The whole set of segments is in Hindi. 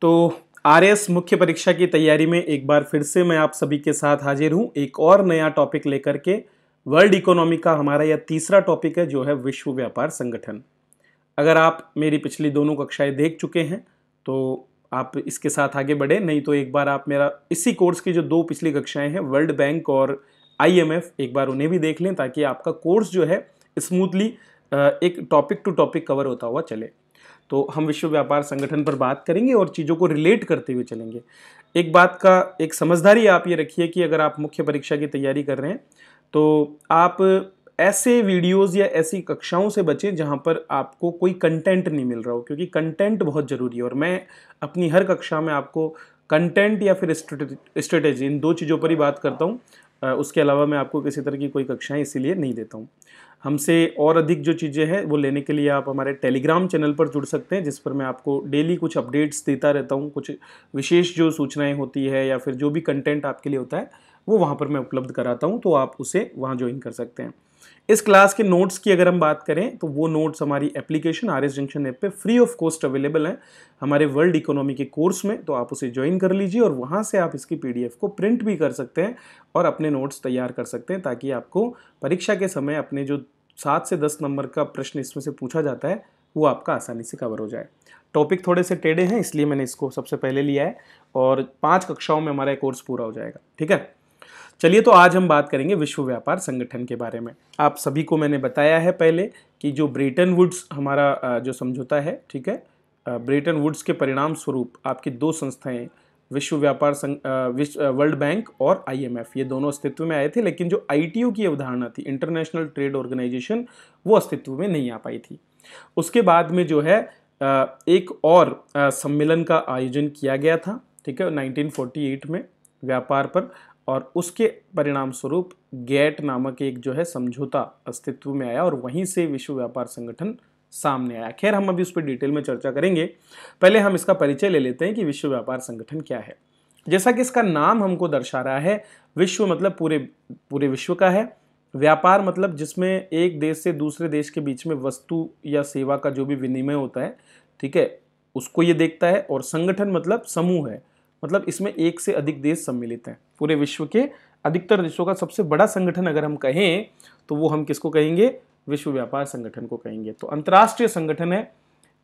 तो आरएस मुख्य परीक्षा की तैयारी में एक बार फिर से मैं आप सभी के साथ हाजिर हूँ एक और नया टॉपिक लेकर के वर्ल्ड इकोनॉमी का हमारा यह तीसरा टॉपिक है जो है विश्व व्यापार संगठन अगर आप मेरी पिछली दोनों कक्षाएं देख चुके हैं तो आप इसके साथ आगे बढ़े नहीं तो एक बार आप मेरा इसी कोर्स की जो दो पिछली कक्षाएं हैं वर्ल्ड बैंक और आईएमएफ एक बार उन्हें भी देख लें ताकि आपका कोर्स जो है स्मूथली एक टॉपिक टू टॉपिक कवर होता हुआ चले तो हम विश्व व्यापार संगठन पर बात करेंगे और चीज़ों को रिलेट करते हुए चलेंगे एक बात का एक समझदारी आप ये रखिए कि अगर आप मुख्य परीक्षा की तैयारी कर रहे हैं तो आप ऐसे वीडियोस या ऐसी कक्षाओं से बचें जहाँ पर आपको कोई कंटेंट नहीं मिल रहा हो क्योंकि कंटेंट बहुत ज़रूरी है और मैं अपनी हर कक्षा में आपको कंटेंट या फिर स्ट्रेटेजी इन दो चीज़ों पर ही बात करता हूँ उसके अलावा मैं आपको किसी तरह की कोई कक्षाएं इसीलिए नहीं देता हूँ हमसे और अधिक जो चीज़ें हैं वो लेने के लिए आप हमारे टेलीग्राम चैनल पर जुड़ सकते हैं जिस पर मैं आपको डेली कुछ अपडेट्स देता रहता हूँ कुछ विशेष जो सूचनाएँ होती है या फिर जो भी कंटेंट आपके लिए होता है वो वहाँ पर मैं उपलब्ध कराता हूँ तो आप उसे वहाँ ज्वाइन कर सकते हैं इस क्लास के नोट्स की अगर हम बात करें तो वो नोट्स हमारी application R S junction app पे फ्री ऑफ कॉस्ट अवेलेबल हैं हमारे वर्ल्ड इकोनॉमी के कोर्स में तो आप उसे ज्वाइन कर लीजिए और वहाँ से आप इसकी पीडीएफ को प्रिंट भी कर सकते हैं और अपने नोट्स तैयार कर सकते हैं ताकि आपको परीक्षा के समय अपने जो सात से दस नंबर का प्रश्न इसमें से पूछा जाता है वो आपका आसानी से कवर हो जाए टॉपिक थोड़े से टेढ़े हैं इसलिए मैंने इसको सबसे पहले लिया है और पाँच कक्षाओं में हमारा कोर्स पूरा हो जाएगा ठीक है चलिए तो आज हम बात करेंगे विश्व व्यापार संगठन के बारे में आप सभी को मैंने बताया है पहले कि जो ब्रेटन वुड्स हमारा जो समझौता है ठीक है ब्रेटन वुड्स के परिणाम स्वरूप आपकी दो संस्थाएं विश्व व्यापार संघ वर्ल्ड बैंक और आईएमएफ ये दोनों अस्तित्व में आए थे लेकिन जो आईटीयू की अवधारणा थी इंटरनेशनल ट्रेड ऑर्गेनाइजेशन वो अस्तित्व में नहीं आ पाई थी उसके बाद में जो है एक और सम्मेलन का आयोजन किया गया था ठीक है 1948 में व्यापार पर और उसके परिणाम स्वरूप गैट नामक एक जो है समझौता अस्तित्व में आया और वहीं से विश्व व्यापार संगठन सामने आया खैर हम अभी उस पर डिटेल में चर्चा करेंगे पहले हम इसका परिचय ले लेते हैं कि विश्व व्यापार संगठन क्या है जैसा कि इसका नाम हमको दर्शा रहा है विश्व मतलब पूरे पूरे विश्व का है व्यापार मतलब जिसमें एक देश से दूसरे देश के बीच में वस्तु या सेवा का जो भी विनिमय होता है ठीक है उसको ये देखता है और संगठन मतलब समूह है मतलब इसमें एक से अधिक देश सम्मिलित हैं पूरे विश्व के अधिकतर देशों का सबसे बड़ा संगठन अगर हम कहें तो वो हम किसको कहेंगे विश्व व्यापार संगठन को कहेंगे तो अंतर्राष्ट्रीय संगठन है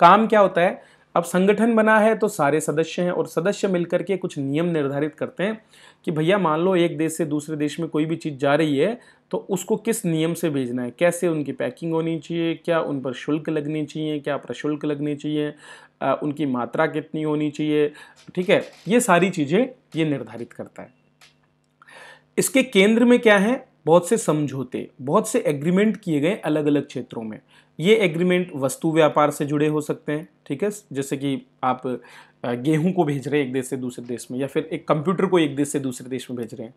काम क्या होता है अब संगठन बना है तो सारे सदस्य हैं और सदस्य मिलकर के कुछ नियम निर्धारित करते हैं कि भैया मान लो एक देश से दूसरे देश में कोई भी चीज़ जा रही है तो उसको किस नियम से भेजना है कैसे उनकी पैकिंग होनी चाहिए क्या उन पर शुल्क लगनी चाहिए क्या प्रशुल्क लगनी चाहिए उनकी मात्रा कितनी होनी चाहिए ठीक है ये सारी चीज़ें ये निर्धारित करता है इसके केंद्र में क्या है बहुत से समझौते बहुत से एग्रीमेंट किए गए अलग अलग क्षेत्रों में ये एग्रीमेंट वस्तु व्यापार से जुड़े हो सकते हैं ठीक है जैसे कि आप गेहूं को भेज रहे हैं एक देश से दूसरे देश में या फिर एक कंप्यूटर को एक देश से दूसरे देश में भेज रहे हैं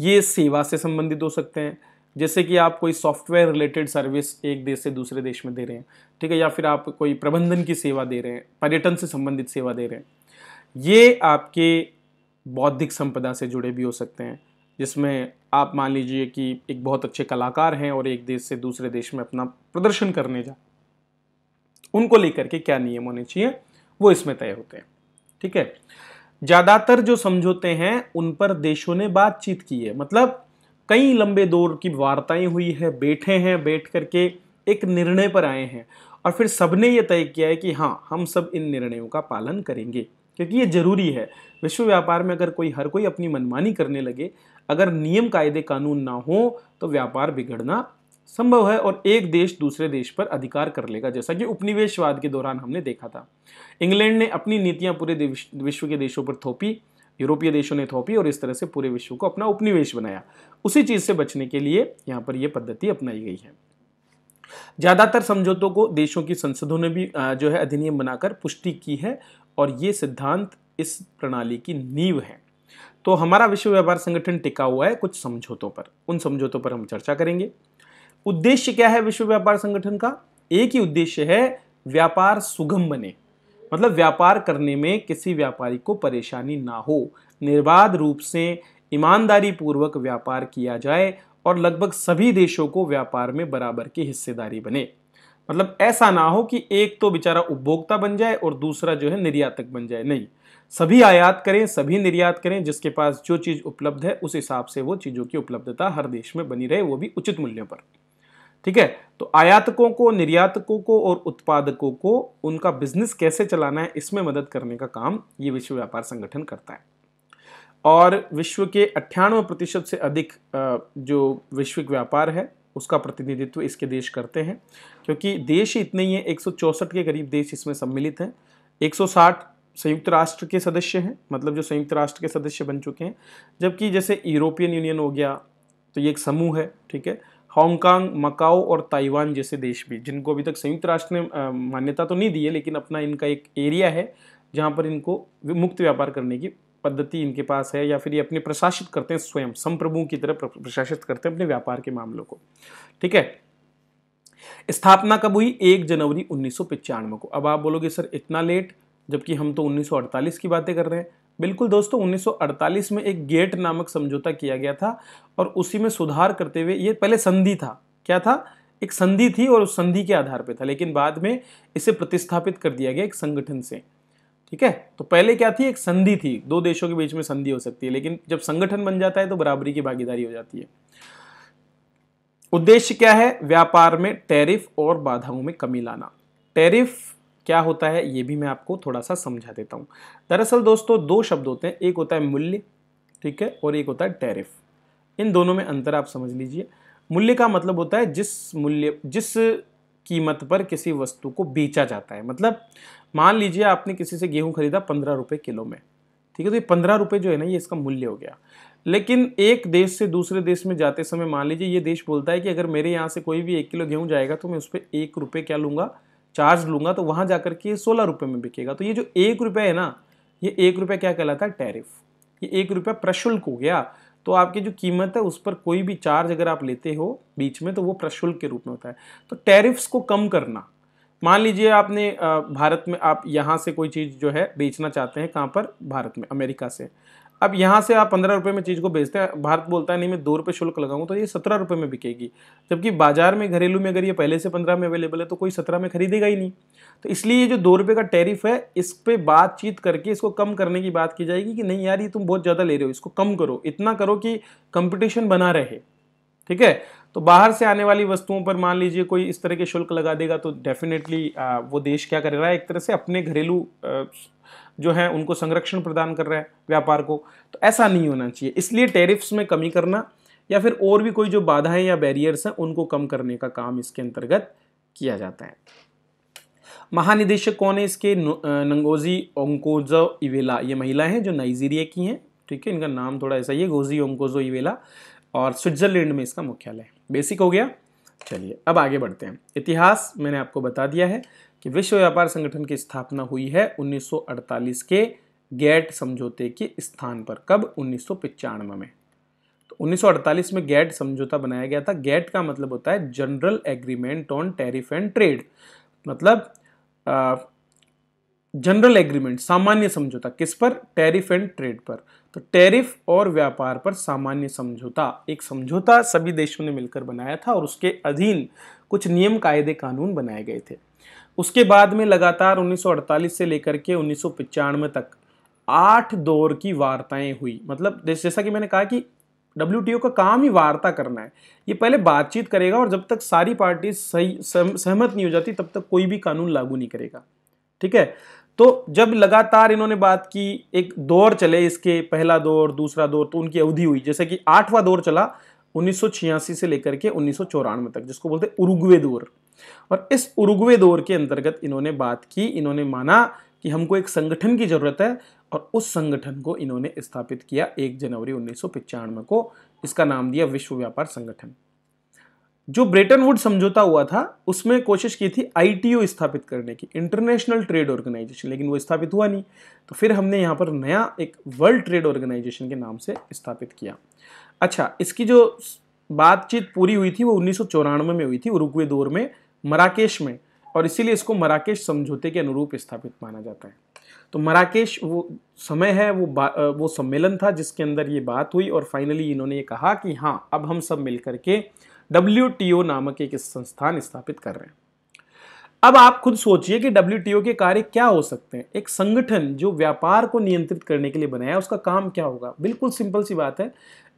ये सेवा से संबंधित हो सकते हैं जैसे कि आप कोई सॉफ्टवेयर रिलेटेड सर्विस एक देश से दूसरे देश में दे रहे हैं ठीक है या फिर आप कोई प्रबंधन की सेवा दे रहे हैं पर्यटन से संबंधित सेवा दे रहे हैं ये आपके बौद्धिक संपदा से जुड़े भी हो सकते हैं जिसमें आप मान लीजिए कि एक बहुत अच्छे कलाकार हैं और एक देश से दूसरे देश में अपना प्रदर्शन करने जा उनको लेकर के क्या नियम होने चाहिए वो इसमें तय होते हैं ठीक है ज़्यादातर जो समझौते हैं उन पर देशों ने बातचीत की है मतलब कई लंबे दौर की वार्ताएं हुई है बैठे हैं बैठ करके एक निर्णय पर आए हैं और फिर सबने ये तय किया है कि हाँ हम सब इन निर्णयों का पालन करेंगे क्योंकि ये जरूरी है विश्व व्यापार में अगर कोई हर कोई अपनी मनमानी करने लगे अगर नियम कायदे कानून ना हो तो व्यापार बिगड़ना संभव है और एक देश दूसरे देश पर अधिकार कर लेगा जैसा कि उपनिवेशवाद के दौरान हमने देखा था इंग्लैंड ने अपनी नीतियां पूरे विश्व के देशों पर थोपी यूरोपीय देशों ने थोपी और इस तरह से पूरे विश्व को अपना उपनिवेश बनाया उसी चीज़ से बचने के लिए यहाँ पर यह पद्धति अपनाई गई है ज़्यादातर समझौतों को देशों की संसदों ने भी जो है अधिनियम बनाकर पुष्टि की है और ये सिद्धांत इस प्रणाली की नींव है तो हमारा विश्व व्यापार संगठन टिका हुआ है कुछ समझौतों पर उन समझौतों पर हम चर्चा करेंगे उद्देश्य क्या है विश्व व्यापार संगठन का एक ही उद्देश्य है व्यापार सुगम बने मतलब व्यापार करने में किसी व्यापारी को परेशानी ना हो निर्बाध रूप से ईमानदारी पूर्वक व्यापार किया जाए और लगभग सभी देशों को व्यापार में बराबर की हिस्सेदारी बने मतलब ऐसा ना हो कि एक तो बेचारा उपभोक्ता बन जाए और दूसरा जो है निर्यातक बन जाए नहीं सभी आयात करें सभी निर्यात करें जिसके पास जो चीज़ उपलब्ध है उस हिसाब से वो चीज़ों की उपलब्धता हर देश में बनी रहे वो भी उचित मूल्यों पर ठीक है तो आयातकों को निर्यातकों को और उत्पादकों को उनका बिजनेस कैसे चलाना है इसमें मदद करने का काम ये विश्व व्यापार संगठन करता है और विश्व के अट्ठानवे प्रतिशत से अधिक जो वैश्विक व्यापार है उसका प्रतिनिधित्व इसके देश करते हैं क्योंकि देश ही इतने ही हैं एक के करीब देश इसमें सम्मिलित हैं 160 संयुक्त राष्ट्र के सदस्य हैं मतलब जो संयुक्त राष्ट्र के सदस्य बन चुके हैं जबकि जैसे यूरोपियन यूनियन हो गया तो ये एक समूह है ठीक है हांगकांग मकाओ और ताइवान जैसे देश भी जिनको अभी तक संयुक्त राष्ट्र ने मान्यता तो नहीं दी है लेकिन अपना इनका एक एरिया है जहाँ पर इनको मुक्त व्यापार करने की पद्धति इनके पास है या फिर ये अपने प्रशासित करते हैं स्वयं संप्रभु की तरह प्रशासित करते हैं अपने व्यापार के मामलों को ठीक है स्थापना कब हुई एक जनवरी उन्नीस को अब आप बोलोगे सर इतना लेट जबकि हम तो 1948 की बातें कर रहे हैं बिल्कुल दोस्तों 1948 में एक गेट नामक समझौता किया गया था और उसी में सुधार करते हुए ये पहले संधि था क्या था एक संधि थी और उस संधि के आधार पर था लेकिन बाद में इसे प्रतिस्थापित कर दिया गया एक संगठन से ठीक है तो पहले क्या थी एक संधि थी दो देशों के बीच में संधि हो सकती है लेकिन जब संगठन बन जाता है तो बराबरी की भागीदारी हो जाती है उद्देश्य क्या है व्यापार में टैरिफ और बाधाओं में कमी लाना टैरिफ क्या होता है ये भी मैं आपको थोड़ा सा समझा देता हूँ दरअसल दोस्तों दो शब्द होते हैं एक होता है मूल्य ठीक है और एक होता है टैरिफ इन दोनों में अंतर आप समझ लीजिए मूल्य का मतलब होता है जिस मूल्य जिस कीमत पर किसी वस्तु को बेचा जाता है मतलब मान लीजिए आपने किसी से गेहूं खरीदा पंद्रह रुपये किलो में ठीक है तो ये पंद्रह रुपये जो है ना ये इसका मूल्य हो गया लेकिन एक देश से दूसरे देश में जाते समय मान लीजिए ये देश बोलता है कि अगर मेरे यहाँ से कोई भी एक किलो गेहूँ जाएगा तो मैं उस पर एक रुपये क्या लूँगा चार्ज लूंगा तो वहां जा के सोलह रुपये में बिकेगा तो ये जो एक रुपया है ना ये एक रुपया क्या कहलाता है टैरिफ ये एक रुपया प्रशुल्क हो गया तो आपकी जो कीमत है उस पर कोई भी चार्ज अगर आप लेते हो बीच में तो वो प्रशुल्क के रूप में होता है तो टैरिफ्स को कम करना मान लीजिए आपने भारत में आप यहाँ से कोई चीज़ जो है बेचना चाहते हैं कहाँ पर भारत में अमेरिका से अब यहाँ से आप पंद्रह रुपये में चीज़ को बेचते हैं भारत बोलता है नहीं मैं दो रुपये शुल्क लगाऊँ तो ये सत्रह रुपये में बिकेगी जबकि बाजार में घरेलू में अगर ये पहले से पंद्रह में अवेलेबल है तो कोई सत्रह में खरीदेगा ही नहीं तो इसलिए ये जो दो रुपये का टैरिफ है इस पर बातचीत करके इसको कम करने की बात की जाएगी कि नहीं यार ये तुम बहुत ज़्यादा ले रहे हो इसको कम करो इतना करो कि कंपटीशन बना रहे ठीक है तो बाहर से आने वाली वस्तुओं पर मान लीजिए कोई इस तरह के शुल्क लगा देगा तो डेफिनेटली वो देश क्या कर रहा है एक तरह से अपने घरेलू जो है उनको संरक्षण प्रदान कर रहा है व्यापार को तो ऐसा नहीं होना चाहिए इसलिए टेरिफ्स में कमी करना या फिर और भी कोई जो बाधाएं या बैरियर्स हैं उनको कम करने का काम इसके अंतर्गत किया जाता है महानिदेशक कौन है इसके नंगोजी ओंकोजो इवेला ये महिला हैं जो नाइजीरिया की हैं ठीक है इनका नाम थोड़ा ऐसा ही है गोजी ओंकोजो इवेला और स्विट्जरलैंड में इसका मुख्यालय है बेसिक हो गया चलिए अब आगे बढ़ते हैं इतिहास मैंने आपको बता दिया है कि विश्व व्यापार संगठन की स्थापना हुई है 1948 के गैट समझौते के स्थान पर कब उन्नीस में तो 1948 में गैट समझौता बनाया गया था गैट का मतलब होता है general agreement on tariff and trade मतलब जनरल एग्रीमेंट सामान्य समझौता किस पर टैरिफ एंड ट्रेड पर तो टैरिफ और व्यापार पर सामान्य समझौता एक समझौता सभी देशों ने मिलकर बनाया था और उसके अधीन कुछ नियम कायदे कानून बनाए गए थे उसके बाद में लगातार 1948 से लेकर के उन्नीस तक आठ दौर की वार्ताएं हुई मतलब जैसा कि मैंने कहा कि डब्ल्यू का काम ही वार्ता करना है ये पहले बातचीत करेगा और जब तक सारी पार्टी सही सहमत नहीं हो जाती तब तक कोई भी कानून लागू नहीं करेगा ठीक है तो जब लगातार इन्होंने बात की एक दौर चले इसके पहला दौर दूसरा दौर तो उनकी अवधि हुई जैसे कि आठवां दौर चला 1986 से लेकर के उन्नीस तक जिसको बोलते उरुग्वे दौर और इस उरुग्वे दौर के अंतर्गत इन्होंने बात की इन्होंने माना कि हमको एक संगठन की ज़रूरत है और उस संगठन को इन्होंने स्थापित किया एक जनवरी उन्नीस को इसका नाम दिया विश्व व्यापार संगठन जो ब्रेटन वुड समझौता हुआ था उसमें कोशिश की थी आईटीओ स्थापित करने की इंटरनेशनल ट्रेड ऑर्गेनाइजेशन लेकिन वो स्थापित हुआ नहीं तो फिर हमने यहाँ पर नया एक वर्ल्ड ट्रेड ऑर्गेनाइजेशन के नाम से स्थापित किया अच्छा इसकी जो बातचीत पूरी हुई थी वो उन्नीस में हुई थी उरुग्वे दौर में मराकेश में और इसीलिए इसको मराकेश समझौते के अनुरूप स्थापित माना जाता है तो मराकेश वो समय है वो वो सम्मेलन था जिसके अंदर ये बात हुई और फाइनली इन्होंने ये कहा कि हाँ अब हम सब मिलकर के डब्ल्यू नामक एक संस्थान स्थापित कर रहे हैं अब आप खुद सोचिए कि डब्ल्यू के कार्य क्या हो सकते हैं एक संगठन जो व्यापार को नियंत्रित करने के लिए बनाया है उसका काम क्या होगा बिल्कुल सिंपल सी बात है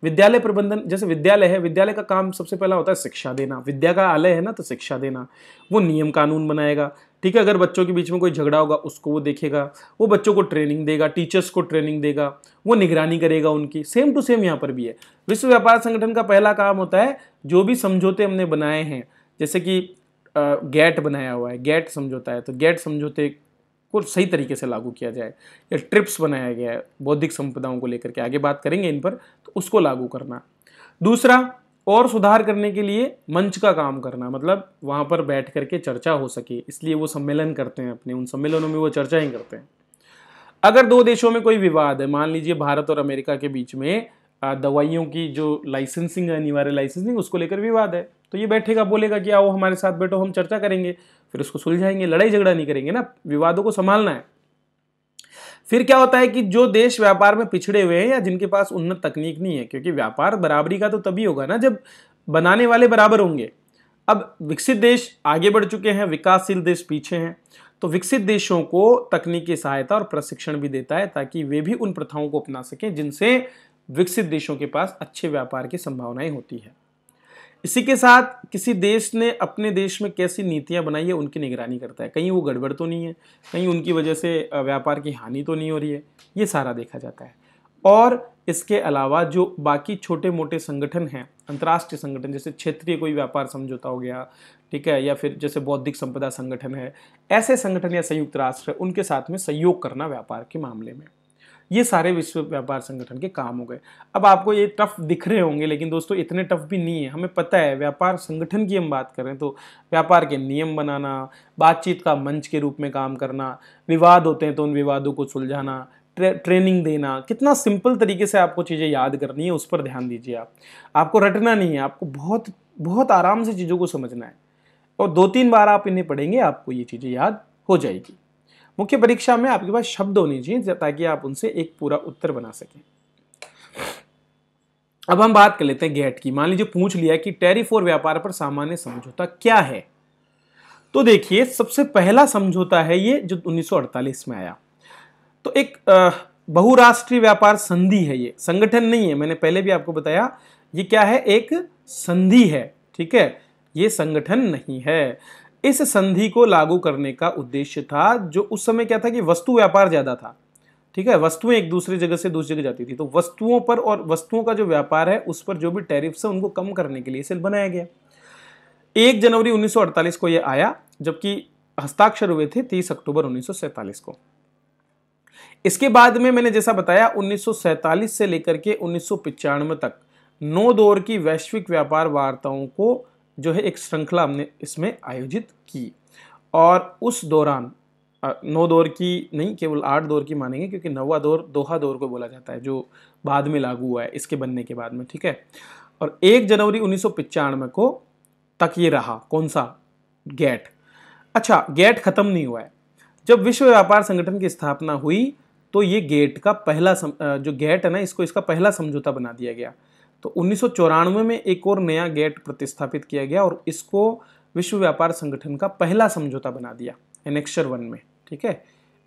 विद्यालय प्रबंधन जैसे विद्यालय है विद्यालय का काम सबसे पहला होता है शिक्षा देना विद्या का आलय है ना तो शिक्षा देना वो नियम कानून बनाएगा ठीक है अगर बच्चों के बीच में कोई झगड़ा होगा उसको वो देखेगा वो बच्चों को ट्रेनिंग देगा टीचर्स को ट्रेनिंग देगा वो निगरानी करेगा उनकी सेम टू सेम यहाँ पर भी है विश्व व्यापार संगठन का पहला काम होता है जो भी समझौते हमने बनाए हैं जैसे कि गैट बनाया हुआ है गैट समझौता है तो गैट समझौते को सही तरीके से लागू किया जाए या ट्रिप्स बनाया गया है बौद्धिक संपदाओं को लेकर के आगे बात करेंगे इन पर तो उसको लागू करना दूसरा और सुधार करने के लिए मंच का काम करना मतलब वहाँ पर बैठ करके चर्चा हो सके इसलिए वो सम्मेलन करते हैं अपने उन सम्मेलनों में वो चर्चा ही करते हैं अगर दो देशों में कोई विवाद है मान लीजिए भारत और अमेरिका के बीच में दवाइयों की जो लाइसेंसिंग है अनिवार्य लाइसेंसिंग उसको लेकर विवाद है तो ये बैठेगा बोलेगा कि आओ हमारे साथ बैठो हम चर्चा करेंगे फिर उसको सुलझाएंगे लड़ाई झगड़ा नहीं करेंगे ना विवादों को संभालना है फिर क्या होता है कि जो देश व्यापार में पिछड़े हुए हैं या जिनके पास उन्नत तकनीक नहीं है क्योंकि व्यापार बराबरी का तो तभी होगा ना जब बनाने वाले बराबर होंगे अब विकसित देश आगे बढ़ चुके हैं विकासशील देश पीछे हैं तो विकसित देशों को तकनीकी सहायता और प्रशिक्षण भी देता है ताकि वे भी उन प्रथाओं को अपना सकें जिनसे विकसित देशों के पास अच्छे व्यापार की संभावनाएं होती है इसी के साथ किसी देश ने अपने देश में कैसी नीतियाँ बनाई है उनकी निगरानी करता है कहीं वो गड़बड़ तो नहीं है कहीं उनकी वजह से व्यापार की हानि तो नहीं हो रही है ये सारा देखा जाता है और इसके अलावा जो बाकी छोटे मोटे संगठन हैं अंतर्राष्ट्रीय संगठन जैसे क्षेत्रीय कोई व्यापार समझौता हो गया ठीक है या फिर जैसे बौद्धिक संपदा संगठन है ऐसे संगठन या संयुक्त राष्ट्र उनके साथ में सहयोग करना व्यापार के मामले में ये सारे विश्व व्यापार संगठन के काम हो गए अब आपको ये टफ दिख रहे होंगे लेकिन दोस्तों इतने टफ भी नहीं है हमें पता है व्यापार संगठन की हम बात करें तो व्यापार के नियम बनाना बातचीत का मंच के रूप में काम करना विवाद होते हैं तो उन विवादों को सुलझाना ट्रे, ट्रेनिंग देना कितना सिंपल तरीके से आपको चीज़ें याद करनी है उस पर ध्यान दीजिए आप आपको रटना नहीं है आपको बहुत बहुत आराम से चीज़ों को समझना है और दो तीन बार आप इन्हें पढ़ेंगे आपको ये चीज़ें याद हो जाएगी मुख्य परीक्षा में आपके पास शब्द होने चाहिए ताकि आप उनसे एक पूरा उत्तर बना सकें अब हम बात कर लेते हैं गेट की मान लीजिए पूछ लिया कि टेरिफ और व्यापार पर सामान्य समझौता क्या है तो देखिए सबसे पहला समझौता है ये जो 1948 में आया तो एक बहुराष्ट्रीय व्यापार संधि है ये संगठन नहीं है मैंने पहले भी आपको बताया ये क्या है एक संधि है ठीक है ये संगठन नहीं है इस संधि को लागू करने का उद्देश्य था जो उस समय क्या था कि वस्तु व्यापार ज़्यादा था ठीक है वस्तुएं एक दूसरे जगह से दूसरी जगह जाती थी तो वस्तुओं पर और वस्तुओं का जो व्यापार है उस पर जो भी टैरिफ है उनको कम करने के लिए सेल बनाया गया एक जनवरी 1948 को यह आया जबकि हस्ताक्षर हुए थे 30 अक्टूबर उन्नीस को इसके बाद में मैंने जैसा बताया 1947 से लेकर के उन्नीस तक नौ दौर की वैश्विक व्यापार वार्ताओं को जो है एक श्रृंखला हमने इसमें आयोजित की और उस दौरान नौ दौर की नहीं केवल आठ दौर की मानेंगे क्योंकि नवा दौर दोहा दौर को बोला जाता है जो बाद में लागू हुआ है इसके बनने के बाद में ठीक है और एक जनवरी उन्नीस को तक ये रहा कौन सा गैट अच्छा गैट ख़त्म नहीं हुआ है जब विश्व व्यापार संगठन की स्थापना हुई तो ये गेट का पहला सम, जो गेट है ना इसको इसका पहला समझौता बना दिया गया तो उन्नीस में एक और नया गेट प्रतिस्थापित किया गया और इसको विश्व व्यापार संगठन का पहला समझौता बना दिया एनेक्शर वन में ठीक है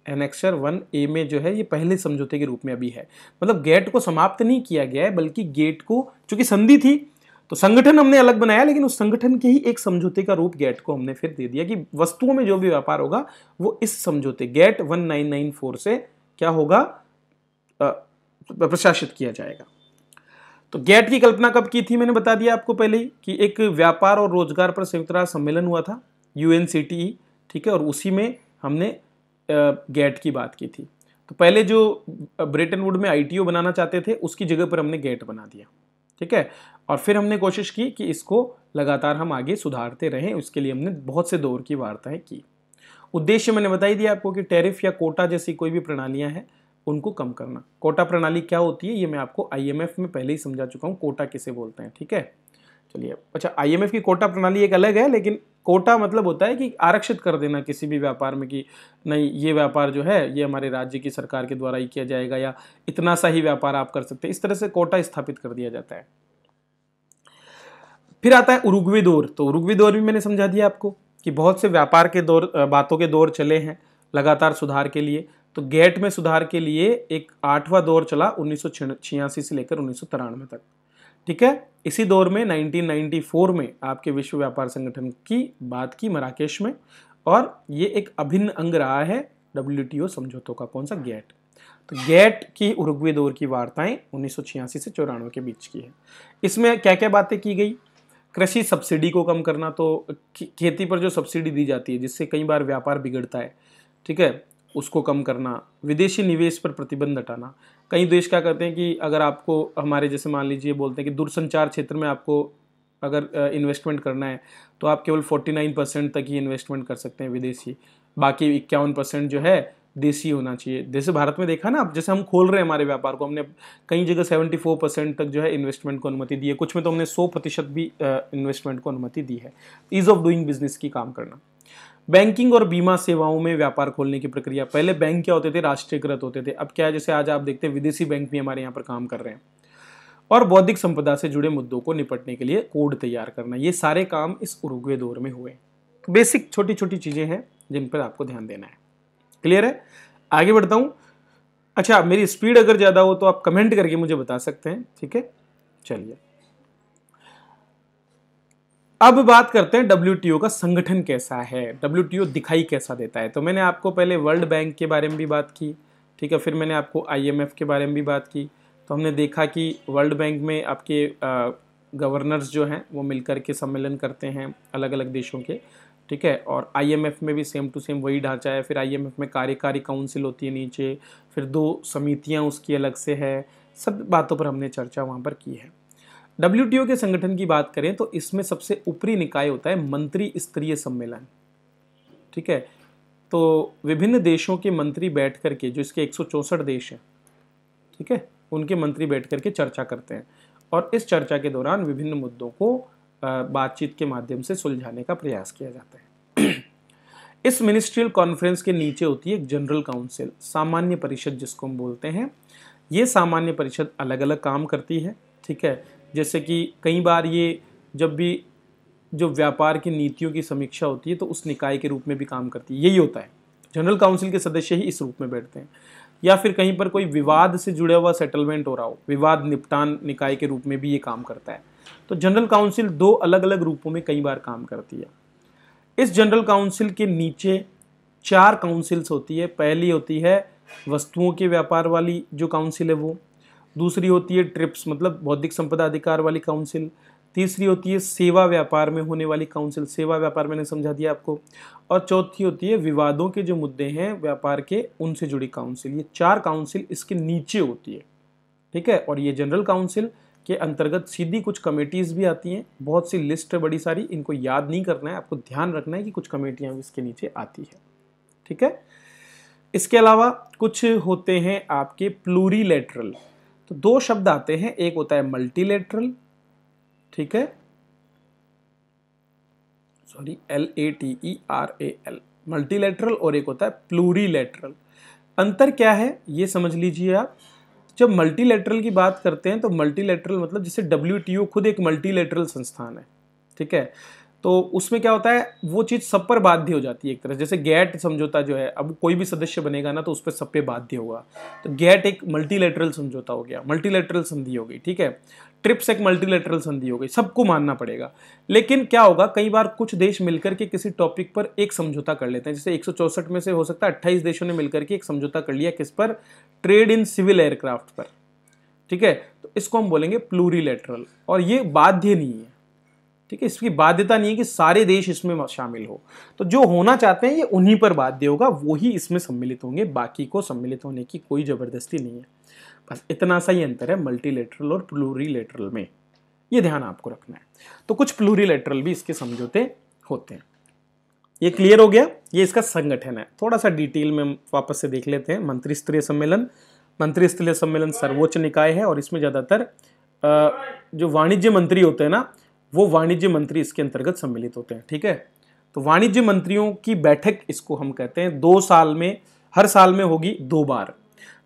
एनेक्शर वन ए में जो है ये पहले समझौते के रूप में अभी है मतलब गेट को समाप्त नहीं किया गया है बल्कि गेट को चूंकि संधि थी तो संगठन हमने अलग बनाया लेकिन उस संगठन के ही एक समझौते का रूप गेट को हमने फिर दे दिया कि वस्तुओं में जो भी व्यापार होगा वो इस समझौते गेट 1994 से क्या होगा प्रशासित किया जाएगा तो गैट की कल्पना कब की थी मैंने बता दिया आपको पहले ही कि एक व्यापार और रोजगार पर संयुक्त राष्ट्र सम्मेलन हुआ था यू e, ठीक है और उसी में हमने गैट की बात की थी तो पहले जो ब्रिटेन वुड में आई बनाना चाहते थे उसकी जगह पर हमने गेट बना दिया ठीक है और फिर हमने कोशिश की कि इसको लगातार हम आगे सुधारते रहें उसके लिए हमने बहुत से दौर की वार्ताएं की उद्देश्य मैंने बताई दिया आपको कि टैरिफ या कोटा जैसी कोई भी प्रणालियां हैं उनको कम करना कोटा प्रणाली क्या होती है ये मैं आपको आईएमएफ में पहले ही समझा चुका हूँ कोटा किसे बोलते हैं ठीक है चलिए अच्छा आईएमएफ की कोटा प्रणाली एक अलग है लेकिन कोटा मतलब होता है कि आरक्षित कर देना किसी भी व्यापार में कि नहीं ये व्यापार जो है ये हमारे राज्य की सरकार के द्वारा ही किया जाएगा या इतना सा ही व्यापार आप कर सकते हैं इस तरह से कोटा स्थापित कर दिया जाता है फिर आता है उरुग्वे दौर तो उरुग्वे दौर भी मैंने समझा दिया आपको कि बहुत से व्यापार के दौर बातों के दौर चले हैं लगातार सुधार के लिए तो गेट में सुधार के लिए एक आठवां दौर चला उन्नीस से लेकर उन्नीस तक ठीक है इसी दौर में 1994 में आपके विश्व व्यापार संगठन की बात की मराकेश में और ये एक अभिन्न अंग रहा है डब्ल्यू समझौतों का कौन सा गेट तो गेट की उर्गवे दौर की वार्ताएं उन्नीस से चौरानवे के बीच की है इसमें क्या क्या बातें की गई कृषि सब्सिडी को कम करना तो खेती पर जो सब्सिडी दी जाती है जिससे कई बार व्यापार बिगड़ता है ठीक है उसको कम करना विदेशी निवेश पर प्रतिबंध हटाना कई देश क्या करते हैं कि अगर आपको हमारे जैसे मान लीजिए बोलते हैं कि दूरसंचार क्षेत्र में आपको अगर इन्वेस्टमेंट करना है तो आप केवल 49 परसेंट तक ही इन्वेस्टमेंट कर सकते हैं विदेशी बाकी इक्यावन परसेंट जो है देसी होना चाहिए जैसे भारत में देखा ना आप जैसे हम खोल रहे हैं हमारे व्यापार को हमने कई जगह 74 परसेंट तक जो है इन्वेस्टमेंट को अनुमति दी है कुछ में तो हमने 100 प्रतिशत भी इन्वेस्टमेंट को अनुमति दी है ईज़ ऑफ डूइंग बिजनेस की काम करना बैंकिंग और बीमा सेवाओं में व्यापार खोलने की प्रक्रिया पहले बैंक क्या होते थे राष्ट्रीयकृत होते थे अब क्या है जैसे आज आप देखते हैं विदेशी बैंक भी हमारे यहाँ पर काम कर रहे हैं और बौद्धिक संपदा से जुड़े मुद्दों को निपटने के लिए कोड तैयार करना ये सारे काम इस उरुग्वे दौर में हुए बेसिक तो छोटी छोटी चीज़ें हैं जिन पर आपको ध्यान देना है क्लियर है आगे बढ़ता हूँ अच्छा मेरी स्पीड अगर ज़्यादा हो तो आप कमेंट करके मुझे बता सकते हैं ठीक है चलिए अब बात करते हैं डब्ल्यू का संगठन कैसा है डब्ल्यू दिखाई कैसा देता है तो मैंने आपको पहले वर्ल्ड बैंक के बारे में भी बात की ठीक है फिर मैंने आपको आई के बारे में भी बात की तो हमने देखा कि वर्ल्ड बैंक में आपके गवर्नर्स जो हैं वो मिलकर के सम्मेलन करते हैं अलग अलग देशों के ठीक है और आईएमएफ में भी सेम टू सेम वही ढांचा है फिर आईएमएफ में कार्यकारी काउंसिल होती है नीचे फिर दो समितियाँ उसकी अलग से है सब बातों पर हमने चर्चा वहाँ पर की है डब्ल्यू के संगठन की बात करें तो इसमें सबसे ऊपरी निकाय होता है मंत्री स्तरीय सम्मेलन ठीक है तो विभिन्न देशों के मंत्री बैठ करके जो इसके एक देश हैं ठीक है उनके मंत्री बैठ करके चर्चा करते हैं और इस चर्चा के दौरान विभिन्न मुद्दों को बातचीत के माध्यम से सुलझाने का प्रयास किया जाता है इस मिनिस्ट्रियल कॉन्फ्रेंस के नीचे होती है एक जनरल काउंसिल सामान्य परिषद जिसको हम बोलते हैं ये सामान्य परिषद अलग अलग काम करती है ठीक है जैसे कि कई बार ये जब भी जो व्यापार की नीतियों की समीक्षा होती है तो उस निकाय के रूप में भी काम करती है यही होता है जनरल काउंसिल के सदस्य ही इस रूप में बैठते हैं या फिर कहीं पर कोई विवाद से जुड़ा हुआ सेटलमेंट हो रहा हो विवाद निपटान निकाय के रूप में भी ये काम करता है तो जनरल काउंसिल दो अलग अलग रूपों में कई बार काम करती है इस जनरल काउंसिल के नीचे चार काउंसिल्स होती है पहली होती है वस्तुओं के व्यापार वाली जो काउंसिल है वो दूसरी होती है ट्रिप्स मतलब बौद्धिक संपदा अधिकार वाली काउंसिल तीसरी होती है सेवा व्यापार में होने वाली काउंसिल सेवा व्यापार मैंने समझा दिया आपको और चौथी होती है विवादों के जो मुद्दे हैं व्यापार के उनसे जुड़ी काउंसिल ये चार काउंसिल इसके नीचे होती है ठीक है और ये जनरल काउंसिल के अंतर्गत सीधी कुछ कमेटीज़ भी आती हैं बहुत सी लिस्ट है बड़ी सारी इनको याद नहीं करना है आपको ध्यान रखना है कि कुछ कमेटियाँ इसके नीचे आती है ठीक है इसके अलावा कुछ होते हैं आपके प्लूरीलेटरल तो दो शब्द आते हैं एक होता है मल्टीलेटरल ठीक है sorry L A T E R A L multilateral और एक होता है प्लूरीलेटरल अंतर क्या है ये समझ लीजिए आप जब मल्टीलेटरल की बात करते हैं तो मल्टीलेटरल मतलब जिसे डब्ल्यू खुद एक मल्टीलेटरल संस्थान है ठीक है तो उसमें क्या होता है वो चीज़ सब पर बाध्य हो जाती है एक तरह जैसे गैट समझौता जो है अब कोई भी सदस्य बनेगा ना तो उस पर सब पे बाध्य होगा तो गैट एक मल्टीलेटरल समझौता हो गया मल्टीलेटरल संधि हो गई ठीक है ट्रिप्स एक मल्टीलेटरल संधि हो गई सबको मानना पड़ेगा लेकिन क्या होगा कई बार कुछ देश मिलकर के किसी टॉपिक पर एक समझौता कर लेते हैं जैसे एक में से हो सकता है अट्ठाईस देशों ने मिलकर के एक समझौता कर लिया किस पर ट्रेड इन सिविल एयरक्राफ्ट पर ठीक है तो इसको हम बोलेंगे प्लूरीलेटरल और ये बाध्य नहीं है ठीक है इसकी बाध्यता नहीं है कि सारे देश इसमें शामिल हो तो जो होना चाहते हैं ये उन्हीं पर बाध्य होगा वो ही इसमें सम्मिलित होंगे बाकी को सम्मिलित होने की कोई ज़बरदस्ती नहीं है बस इतना सा ही अंतर है मल्टीलेटरल और प्लूरीलेटरल में ये ध्यान आपको रखना है तो कुछ प्लूरीलेटरल भी इसके समझौते होते हैं ये क्लियर हो गया ये इसका संगठन है थोड़ा सा डिटेल में वापस से देख लेते हैं मंत्री स्तरीय सम्मेलन मंत्री स्तरीय सम्मेलन सर्वोच्च निकाय है और इसमें ज़्यादातर जो वाणिज्य मंत्री होते हैं ना वो वाणिज्य मंत्री इसके अंतर्गत सम्मिलित होते हैं ठीक है तो वाणिज्य मंत्रियों की बैठक इसको हम कहते हैं दो साल में हर साल में होगी दो बार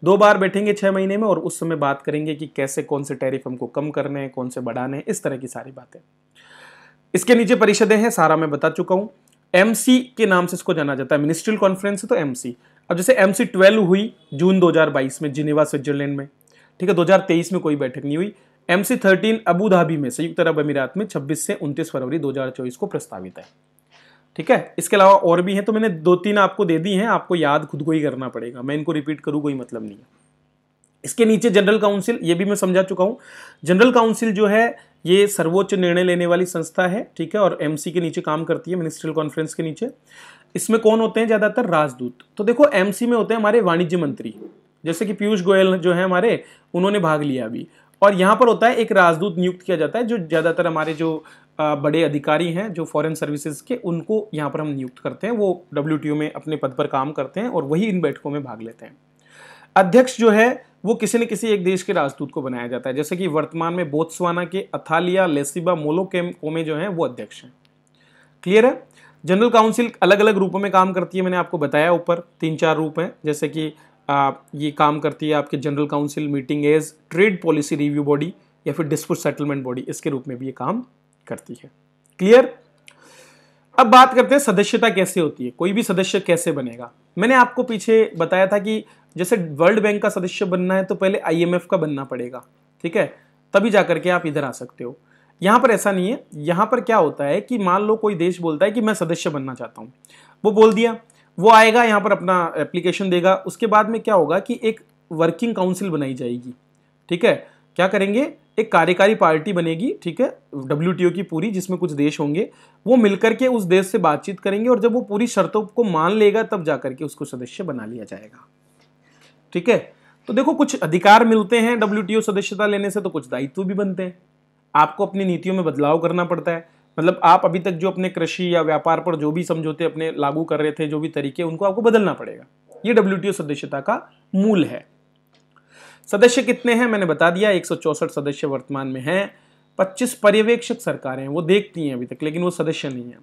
दो बार बैठेंगे छः महीने में और उस समय बात करेंगे कि कैसे कौन से टैरिफ हमको कम करने हैं कौन से बढ़ाने हैं इस तरह की सारी बातें इसके नीचे परिषदें हैं सारा मैं बता चुका हूँ एम के नाम से इसको जाना जाता है मिनिस्ट्रियल कॉन्फ्रेंस है तो एम अब जैसे एम सी हुई जून 2022 में जिनेवा स्विट्जरलैंड में ठीक है 2023 में कोई बैठक नहीं हुई एम सी थर्टीन अबूधाबी में संयुक्त अरब अमीरात में 26 से 29 फरवरी 2024 को प्रस्तावित है ठीक है इसके अलावा और भी हैं तो मैंने दो तीन आपको दे दी हैं आपको याद खुद को ही करना पड़ेगा मैं इनको रिपीट करूँ कोई मतलब नहीं है इसके नीचे जनरल काउंसिल ये भी मैं समझा चुका हूँ जनरल काउंसिल जो है ये सर्वोच्च निर्णय लेने वाली संस्था है ठीक है और एमसी के नीचे काम करती है मिनिस्ट्रियल कॉन्फ्रेंस के नीचे इसमें कौन होते हैं ज़्यादातर राजदूत तो देखो एमसी में होते हैं हमारे वाणिज्य मंत्री जैसे कि पीयूष गोयल जो है हमारे उन्होंने भाग लिया अभी और यहाँ पर होता है एक राजदूत नियुक्त किया जाता है जो ज़्यादातर हमारे जो बड़े अधिकारी हैं जो फॉरेन सर्विसेज के उनको यहाँ पर हम नियुक्त करते हैं वो डब्ल्यू में अपने पद पर काम करते हैं और वही इन बैठकों में भाग लेते हैं अध्यक्ष जो है वो किसी न किसी एक देश के राजदूत को बनाया जाता है जैसे कि वर्तमान में बोत्सवाना के अथालिया लेसिबा मोलोकेम में जो है वो अध्यक्ष हैं क्लियर है जनरल काउंसिल अलग अलग रूपों में काम करती है मैंने आपको बताया ऊपर तीन चार रूप हैं जैसे कि ये काम करती है आपके general council meeting as trade policy review body या फिर डिस्प्यूट सेटलमेंट बॉडी इसके रूप में भी ये काम करती है क्लियर अब बात करते हैं सदस्यता कैसे होती है कोई भी सदस्य कैसे बनेगा मैंने आपको पीछे बताया था कि जैसे वर्ल्ड बैंक का सदस्य बनना है तो पहले आईएमएफ का बनना पड़ेगा ठीक है तभी जा करके आप इधर आ सकते हो यहाँ पर ऐसा नहीं है यहाँ पर क्या होता है कि मान लो कोई देश बोलता है कि मैं सदस्य बनना चाहता हूँ वो बोल दिया वो आएगा यहाँ पर अपना एप्लीकेशन देगा उसके बाद में क्या होगा कि एक वर्किंग काउंसिल बनाई जाएगी ठीक है क्या करेंगे एक कार्यकारी पार्टी बनेगी ठीक है डब्ल्यू की पूरी जिसमें कुछ देश होंगे वो मिलकर के उस देश से बातचीत करेंगे और जब वो पूरी शर्तों को मान लेगा तब जा करके उसको सदस्य बना लिया जाएगा ठीक है तो देखो कुछ अधिकार मिलते हैं डब्ल्यू सदस्यता लेने से तो कुछ दायित्व भी बनते हैं आपको अपनी नीतियों में बदलाव करना पड़ता है मतलब आप अभी तक जो अपने कृषि या व्यापार पर जो भी समझौते अपने लागू कर रहे थे जो भी तरीके उनको आपको बदलना पड़ेगा ये डब्ल्यू सदस्यता का मूल है सदस्य कितने हैं मैंने बता दिया एक सदस्य वर्तमान में हैं 25 पर्यवेक्षक सरकारें हैं वो देखती हैं अभी तक लेकिन वो सदस्य नहीं है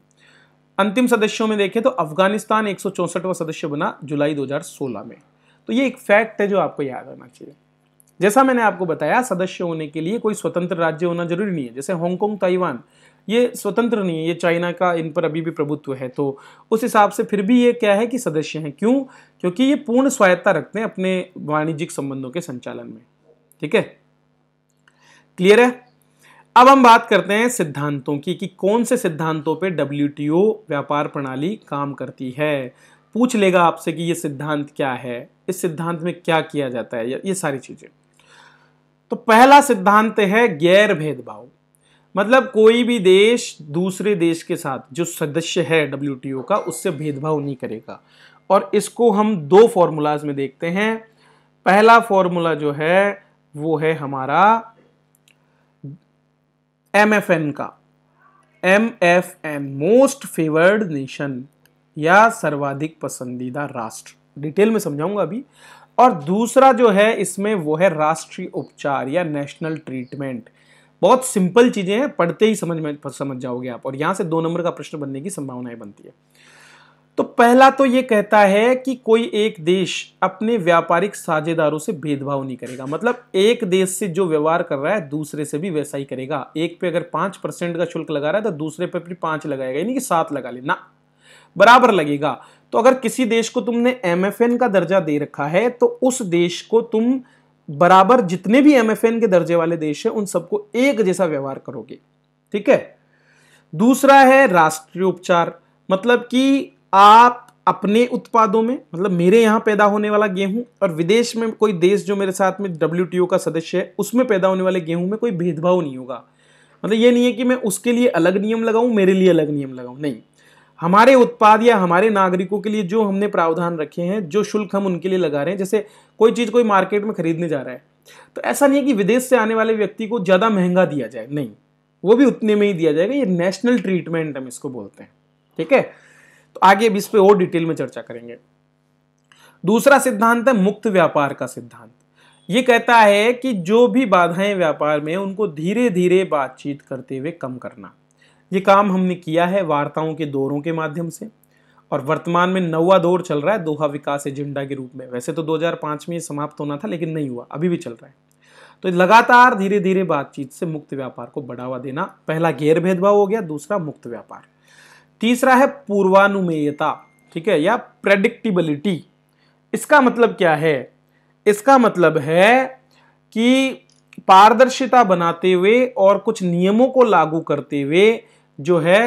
अंतिम सदस्यों में देखें तो अफगानिस्तान एक सदस्य बना जुलाई 2016 में तो ये एक फैक्ट है जो आपको याद रखना चाहिए जैसा मैंने आपको बताया सदस्य होने के लिए कोई स्वतंत्र राज्य होना जरूरी नहीं है जैसे हांगकॉन्ग ताइवान ये स्वतंत्र नहीं है ये चाइना का इन पर अभी भी प्रभुत्व है तो उस हिसाब से फिर भी ये क्या है कि सदस्य हैं क्यों क्योंकि ये पूर्ण स्वायत्ता रखते हैं अपने वाणिज्यिक संबंधों के संचालन में ठीक है क्लियर है अब हम बात करते हैं सिद्धांतों की कि कौन से सिद्धांतों पर डब्ल्यू व्यापार प्रणाली काम करती है पूछ लेगा आपसे कि ये सिद्धांत क्या है इस सिद्धांत में क्या किया जाता है ये सारी चीज़ें तो पहला सिद्धांत है गैर भेदभाव मतलब कोई भी देश दूसरे देश के साथ जो सदस्य है डब्ल्यू का उससे भेदभाव नहीं करेगा और इसको हम दो फॉर्मूलाज में देखते हैं पहला फॉर्मूला जो है वो है हमारा एम एफ एन का M F N most favoured nation या सर्वाधिक पसंदीदा राष्ट्र डिटेल में समझाऊंगा अभी और दूसरा जो है इसमें वो है राष्ट्रीय उपचार या नेशनल ट्रीटमेंट बहुत सिंपल चीज़ें हैं पढ़ते ही समझ में समझ जाओगे आप और यहां से दो नंबर का प्रश्न बनने की संभावनाएं बनती है तो पहला तो ये कहता है कि कोई एक देश अपने व्यापारिक साझेदारों से भेदभाव नहीं करेगा मतलब एक देश से जो व्यवहार कर रहा है दूसरे से भी वैसा ही करेगा एक पे अगर पांच परसेंट का शुल्क लगा रहा है तो दूसरे पे भी पांच लगाएगा यानी कि सात लगा लेना बराबर लगेगा तो अगर किसी देश को तुमने एम का दर्जा दे रखा है तो उस देश को तुम बराबर जितने भी एम के दर्जे वाले देश हैं उन सबको एक जैसा व्यवहार करोगे ठीक है दूसरा है राष्ट्रीय उपचार मतलब कि आप अपने उत्पादों में मतलब मेरे यहाँ पैदा होने वाला गेहूं और विदेश में कोई देश जो मेरे साथ में डब्ल्यू का सदस्य है उसमें पैदा होने वाले गेहूं में कोई भेदभाव नहीं होगा मतलब ये नहीं है कि मैं उसके लिए अलग नियम लगाऊं मेरे लिए अलग नियम लगाऊं नहीं हमारे उत्पाद या हमारे नागरिकों के लिए जो हमने प्रावधान रखे हैं जो शुल्क हम उनके लिए लगा रहे हैं जैसे कोई चीज़ कोई मार्केट में खरीदने जा रहा है तो ऐसा नहीं है कि विदेश से आने वाले व्यक्ति को ज़्यादा महंगा दिया जाए नहीं वो भी उतने में ही दिया जाएगा ये नेशनल ट्रीटमेंट हम इसको बोलते हैं ठीक है तो आगे अब इस पर और डिटेल में चर्चा करेंगे दूसरा सिद्धांत है मुक्त व्यापार का सिद्धांत ये कहता है कि जो भी बाधाएं व्यापार में उनको धीरे धीरे बातचीत करते हुए कम करना ये काम हमने किया है वार्ताओं के दौरों के माध्यम से और वर्तमान में नौवा दौर चल रहा है दोहा विकास एजेंडा के रूप में वैसे तो 2005 में समाप्त होना था लेकिन नहीं हुआ अभी भी चल रहा है तो लगातार धीरे धीरे बातचीत से मुक्त व्यापार को बढ़ावा देना पहला गैर भेदभाव हो गया दूसरा मुक्त व्यापार तीसरा है पूर्वानुमेयता ठीक है या प्रेडिक्टिबिलिटी इसका मतलब क्या है इसका मतलब है कि पारदर्शिता बनाते हुए और कुछ नियमों को लागू करते हुए जो है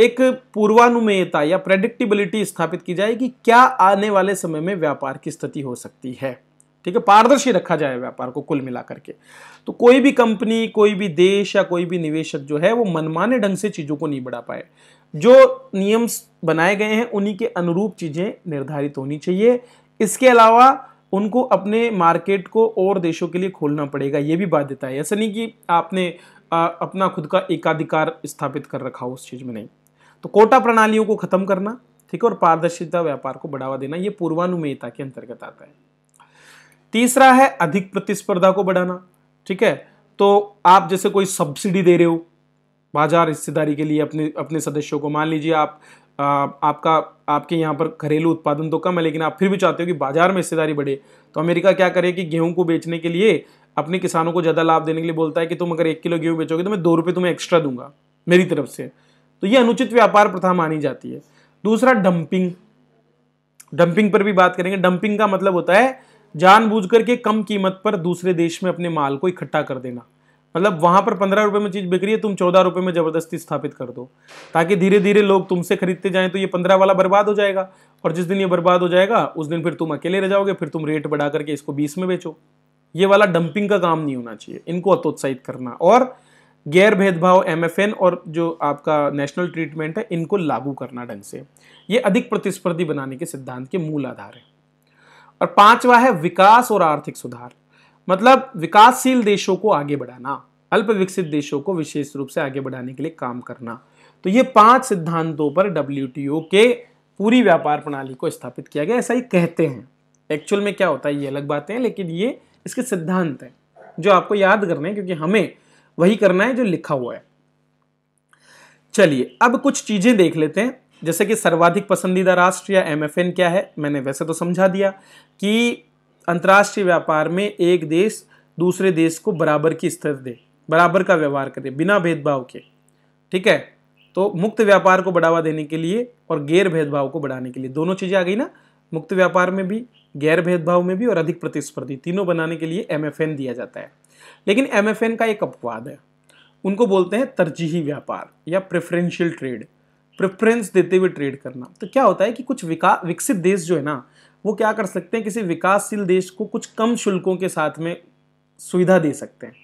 एक पूर्वानुमेयता या प्रेडिक्टिबिलिटी स्थापित की जाए कि क्या आने वाले समय में व्यापार की स्थिति हो सकती है ठीक है पारदर्शी रखा जाए व्यापार को कुल मिला करके तो कोई भी कंपनी कोई भी देश या कोई भी निवेशक जो है वो मनमाने ढंग से चीज़ों को नहीं बढ़ा पाए जो नियम बनाए गए हैं उन्हीं के अनुरूप चीज़ें निर्धारित होनी चाहिए इसके अलावा उनको अपने मार्केट को और देशों के लिए खोलना पड़ेगा ये भी बाध्यता है ऐसा नहीं कि आपने आ, अपना खुद का एकाधिकार स्थापित कर रखा हो उस चीज़ में नहीं तो कोटा प्रणालियों को खत्म करना ठीक है और पारदर्शिता व्यापार को बढ़ावा देना यह पूर्वानुमेयता के अंतर्गत आता है तीसरा है अधिक प्रतिस्पर्धा को बढ़ाना ठीक है तो आप जैसे कोई सब्सिडी दे रहे हो बाजार हिस्सेदारी के लिए अपने अपने सदस्यों को मान लीजिए आप आ, आपका आपके यहाँ पर घरेलू उत्पादन तो कम है लेकिन आप फिर भी चाहते हो कि बाजार में हिस्सेदारी बढ़े तो अमेरिका क्या करे कि गेहूं को बेचने के लिए अपने किसानों को ज़्यादा लाभ देने के लिए बोलता है कि तुम अगर एक किलो गेहूं बेचोगे तो मैं दो रुपये तुम्हें एक्स्ट्रा दूंगा मेरी तरफ से तो ये अनुचित व्यापार प्रथा मानी जाती है दूसरा डंपिंग डंपिंग पर भी बात करेंगे डंपिंग का मतलब होता है बुझ करके कम कीमत पर दूसरे देश में अपने माल को इकट्ठा कर देना मतलब वहां पर पंद्रह रुपए में चीज बिक रही है तुम चौदह रुपए में जबरदस्ती स्थापित कर दो ताकि धीरे धीरे लोग तुमसे खरीदते जाएं तो ये पंद्रह वाला बर्बाद हो जाएगा और जिस दिन ये बर्बाद हो जाएगा उस दिन फिर तुम अकेले रह जाओगे फिर तुम रेट बढ़ा करके इसको बीस में बेचो ये वाला डंपिंग का काम नहीं होना चाहिए इनको हतोत्साहित करना और गैर भेदभाव एमएफएन और जो आपका नेशनल ट्रीटमेंट है इनको लागू करना ढंग से ये अधिक प्रतिस्पर्धी बनाने के सिद्धांत के मूल आधार है और पांचवा है विकास और आर्थिक सुधार मतलब विकासशील देशों को आगे बढ़ाना अल्प विकसित देशों को विशेष रूप से आगे बढ़ाने के लिए काम करना तो ये पांच सिद्धांतों पर डब्ल्यू के पूरी व्यापार प्रणाली को स्थापित किया गया ऐसा ही कहते हैं एक्चुअल में क्या होता है ये अलग बातें हैं लेकिन ये इसके सिद्धांत हैं जो आपको याद करने हैं क्योंकि हमें वही करना है जो लिखा हुआ है चलिए अब कुछ चीज़ें देख लेते हैं जैसे कि सर्वाधिक पसंदीदा राष्ट्र या एम क्या है मैंने वैसे तो समझा दिया कि अंतर्राष्ट्रीय व्यापार में एक देश दूसरे देश को बराबर की स्तर दे बराबर का व्यवहार करे बिना भेदभाव के ठीक है तो मुक्त व्यापार को बढ़ावा देने के लिए और गैर भेदभाव को बढ़ाने के लिए दोनों चीज़ें आ गई ना मुक्त व्यापार में भी गैर भेदभाव में भी और अधिक प्रतिस्पर्धी तीनों बनाने के लिए एम दिया जाता है लेकिन एम का एक अपवाद है उनको बोलते हैं तरजीही व्यापार या प्रेफरेंशियल ट्रेड प्रेफरेंस देते हुए ट्रेड करना तो क्या होता है कि कुछ विका विकसित देश जो है ना वो क्या कर सकते हैं किसी विकासशील देश को कुछ कम शुल्कों के साथ में सुविधा दे सकते हैं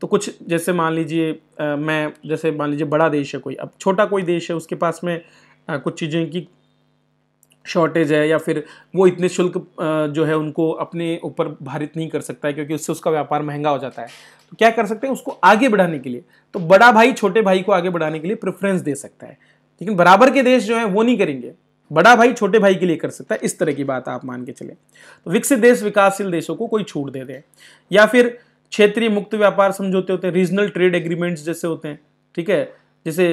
तो कुछ जैसे मान लीजिए मैं जैसे मान लीजिए बड़ा देश है कोई अब छोटा कोई देश है उसके पास में आ, कुछ चीज़ें की शॉर्टेज है या फिर वो इतने शुल्क जो है उनको अपने ऊपर भारित नहीं कर सकता है क्योंकि उससे उसका व्यापार महंगा हो जाता है तो क्या कर सकते हैं उसको आगे बढ़ाने के लिए तो बड़ा भाई छोटे भाई को आगे बढ़ाने के लिए प्रेफरेंस दे सकता है लेकिन बराबर के देश जो है वो नहीं करेंगे बड़ा भाई छोटे भाई के लिए कर सकता है इस तरह की बात आप मान के चले तो विकसित देश विकासशील देशों को कोई छूट दे दे या फिर क्षेत्रीय मुक्त व्यापार समझौते होते हैं रीजनल ट्रेड एग्रीमेंट्स जैसे होते हैं ठीक है जैसे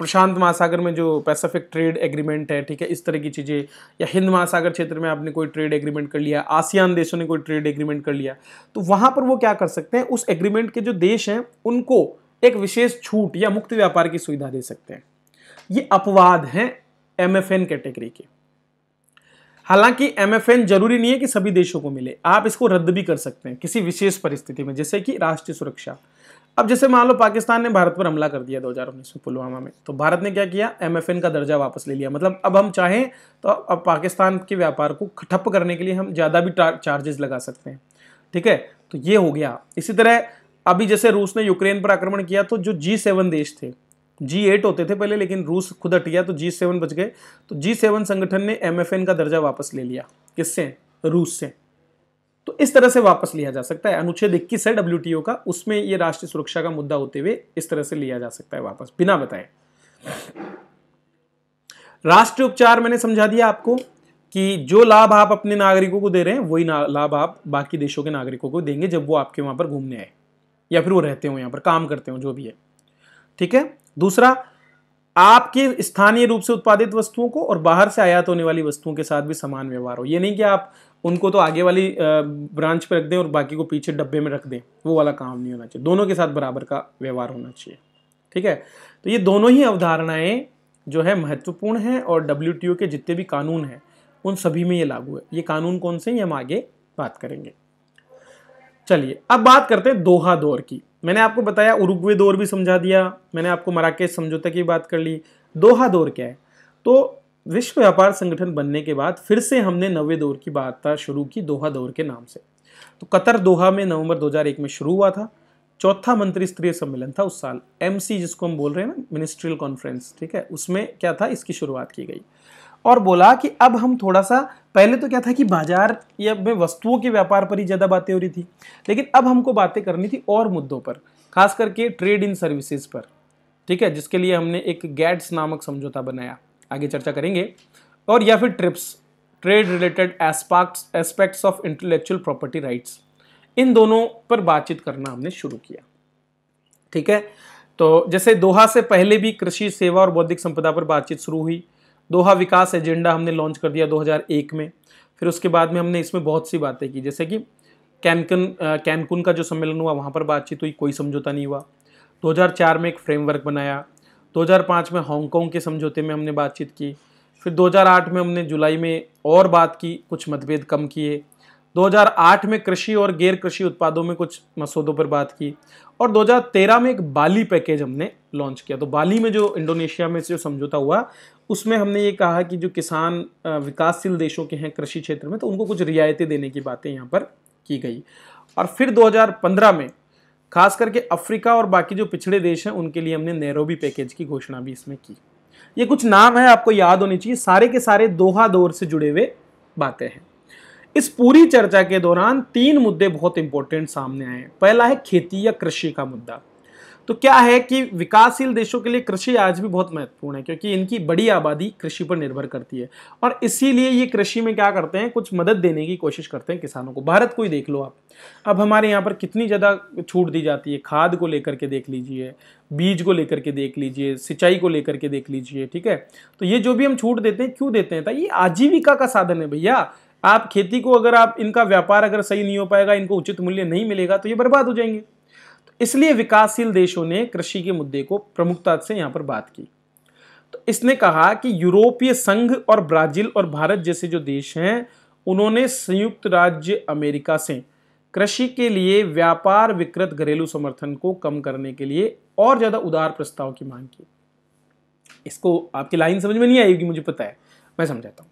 प्रशांत महासागर में जो पैसिफिक ट्रेड एग्रीमेंट है ठीक है इस तरह की चीज़ें या हिंद महासागर क्षेत्र में आपने कोई ट्रेड एग्रीमेंट कर लिया आसियान देशों ने कोई ट्रेड एग्रीमेंट कर लिया तो वहाँ पर वो क्या कर सकते हैं उस एग्रीमेंट के जो देश हैं उनको एक विशेष छूट या मुक्त व्यापार की सुविधा दे सकते हैं ये अपवाद हैं एम कैटेगरी के हालांकि एम जरूरी नहीं है कि सभी देशों को मिले आप इसको रद्द भी कर सकते हैं किसी विशेष परिस्थिति में जैसे कि राष्ट्रीय सुरक्षा अब जैसे मान लो पाकिस्तान ने भारत पर हमला कर दिया 2019 में पुलवामा में तो भारत ने क्या किया एमएफएन का दर्जा वापस ले लिया मतलब अब हम चाहें तो अब पाकिस्तान के व्यापार को ठप करने के लिए हम ज़्यादा भी चार्जेस लगा सकते हैं ठीक है तो ये हो गया इसी तरह अभी जैसे रूस ने यूक्रेन पर आक्रमण किया तो जो जी सेवन देश थे जी एट होते थे पहले लेकिन रूस खुद हट गया तो जी सेवन बच गए तो जी सेवन संगठन ने एन का दर्जा वापस ले लिया किससे रूस से तो इस तरह से वापस लिया जा सकता है अनुच्छेद इक्कीस है डब्ल्यू का उसमें यह राष्ट्रीय सुरक्षा का मुद्दा होते हुए इस तरह से लिया जा सकता है वापस बिना बताए राष्ट्रीय उपचार मैंने समझा दिया आपको कि जो लाभ आप अपने नागरिकों को दे रहे हैं वही लाभ आप बाकी देशों के नागरिकों को देंगे जब वो आपके वहां पर घूमने आए या फिर वो रहते हो यहां पर काम करते हो जो भी है ठीक है दूसरा आपके स्थानीय रूप से उत्पादित वस्तुओं को और बाहर से आयात होने वाली वस्तुओं के साथ भी समान व्यवहार हो ये नहीं कि आप उनको तो आगे वाली ब्रांच पर रख दें और बाकी को पीछे डब्बे में रख दें वो वाला काम नहीं होना चाहिए दोनों के साथ बराबर का व्यवहार होना चाहिए ठीक है तो ये दोनों ही अवधारणाएँ जो है महत्वपूर्ण हैं और डब्ल्यू के जितने भी कानून हैं उन सभी में ये लागू है ये कानून कौन से ये हम आगे बात करेंगे चलिए अब बात करते हैं दोहा दौर की मैंने आपको बताया उरुग्वे दौर भी समझा दिया मैंने आपको मराकेश समझौते की बात कर ली दोहा दौर क्या है तो विश्व व्यापार संगठन बनने के बाद फिर से हमने नवे दौर की वार्ता शुरू की दोहा दौर के नाम से तो कतर दोहा में नवंबर 2001 में शुरू हुआ था चौथा मंत्री स्तरीय सम्मेलन था उस साल एम जिसको हम बोल रहे हैं ना मिनिस्ट्रियल कॉन्फ्रेंस ठीक है उसमें क्या था इसकी शुरुआत की गई और बोला कि अब हम थोड़ा सा पहले तो क्या था कि बाजार या में वस्तुओं के व्यापार पर ही ज़्यादा बातें हो रही थी लेकिन अब हमको बातें करनी थी और मुद्दों पर खास करके ट्रेड इन सर्विसेज पर ठीक है जिसके लिए हमने एक गैट्स नामक समझौता बनाया आगे चर्चा करेंगे और या फिर TRIPS trade related aspects aspects of intellectual property rights इन दोनों पर बातचीत करना हमने शुरू किया ठीक है तो जैसे दोहा से पहले भी कृषि सेवा और बौद्धिक संपदा पर बातचीत शुरू हुई दोहा विकास एजेंडा हमने लॉन्च कर दिया 2001 में फिर उसके बाद में हमने इसमें बहुत सी बातें की जैसे कि कैनकन कैनकुन का जो सम्मेलन हुआ वहाँ पर बातचीत हुई कोई समझौता नहीं हुआ 2004 में एक फ्रेमवर्क बनाया 2005 में हांगकांग के समझौते में हमने बातचीत की फिर 2008 में हमने जुलाई में और बात की कुछ मतभेद कम किए 2008 में कृषि और गैर कृषि उत्पादों में कुछ मसौदों पर बात की और 2013 में एक बाली पैकेज हमने लॉन्च किया तो बाली में जो इंडोनेशिया में जो समझौता हुआ उसमें हमने ये कहा कि जो किसान विकासशील देशों के हैं कृषि क्षेत्र में तो उनको कुछ रियायतें देने की बातें यहाँ पर की गई और फिर 2015 में खास करके अफ्रीका और बाकी जो पिछड़े देश हैं उनके लिए हमने नेरोबी पैकेज की घोषणा भी इसमें की ये कुछ नाम है आपको याद होनी चाहिए सारे के सारे दोहा दौर से जुड़े हुए बातें हैं इस पूरी चर्चा के दौरान तीन मुद्दे बहुत इंपॉर्टेंट सामने आए पहला है खेती या कृषि का मुद्दा तो क्या है कि विकासशील देशों के लिए कृषि आज भी बहुत महत्वपूर्ण है क्योंकि इनकी बड़ी आबादी कृषि पर निर्भर करती है और इसीलिए ये कृषि में क्या करते हैं कुछ मदद देने की कोशिश करते हैं किसानों को भारत को ही देख लो आप अब हमारे यहाँ पर कितनी ज़्यादा छूट दी जाती है खाद को लेकर के देख लीजिए बीज को लेकर के देख लीजिए सिंचाई को लेकर के देख लीजिए ठीक है तो ये जो भी हम छूट देते हैं क्यों देते हैं तो ये आजीविका का साधन है भैया आप खेती को अगर आप इनका व्यापार अगर सही नहीं हो पाएगा इनको उचित मूल्य नहीं मिलेगा तो ये बर्बाद हो जाएंगे इसलिए विकासशील देशों ने कृषि के मुद्दे को प्रमुखता से यहाँ पर बात की तो इसने कहा कि यूरोपीय संघ और ब्राजील और भारत जैसे जो देश हैं उन्होंने संयुक्त राज्य अमेरिका से कृषि के लिए व्यापार विकृत घरेलू समर्थन को कम करने के लिए और ज़्यादा उदार प्रस्ताव की मांग की इसको आपकी लाइन समझ में नहीं आएगी मुझे पता है मैं समझाता हूँ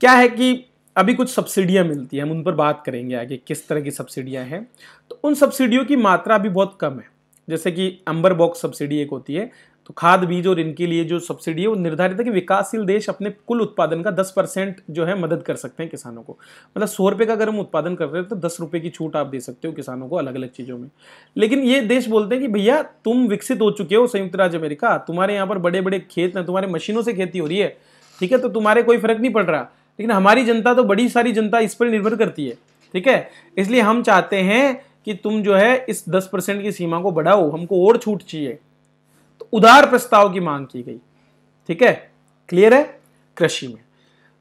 क्या है कि अभी कुछ सब्सिडियाँ मिलती हैं हम उन पर बात करेंगे आगे किस तरह की सब्सिडियाँ हैं तो उन सब्सिडियों की मात्रा अभी बहुत कम है जैसे कि अंबर बॉक्स सब्सिडी एक होती है तो खाद बीज और इनके लिए जो सब्सिडी है वो निर्धारित है कि विकासशील देश अपने कुल उत्पादन का दस परसेंट जो है मदद कर सकते हैं किसानों को मतलब सौ रुपये का अगर हम उत्पादन कर रहे हैं तो दस रुपये की छूट आप दे सकते हो किसानों को अलग अलग चीज़ों में लेकिन ये देश बोलते हैं कि भैया तुम विकसित हो चुके हो संयुक्त राज्य अमेरिका तुम्हारे यहाँ पर बड़े बड़े खेत हैं तुम्हारे मशीनों से खेती हो रही है ठीक है तो तुम्हारे कोई फर्क नहीं पड़ रहा लेकिन हमारी जनता तो बड़ी सारी जनता इस पर निर्भर करती है ठीक है इसलिए हम चाहते हैं कि तुम जो है इस दस परसेंट की सीमा को बढ़ाओ हमको और छूट चाहिए तो उदार प्रस्ताव की मांग की गई ठीक है क्लियर है कृषि में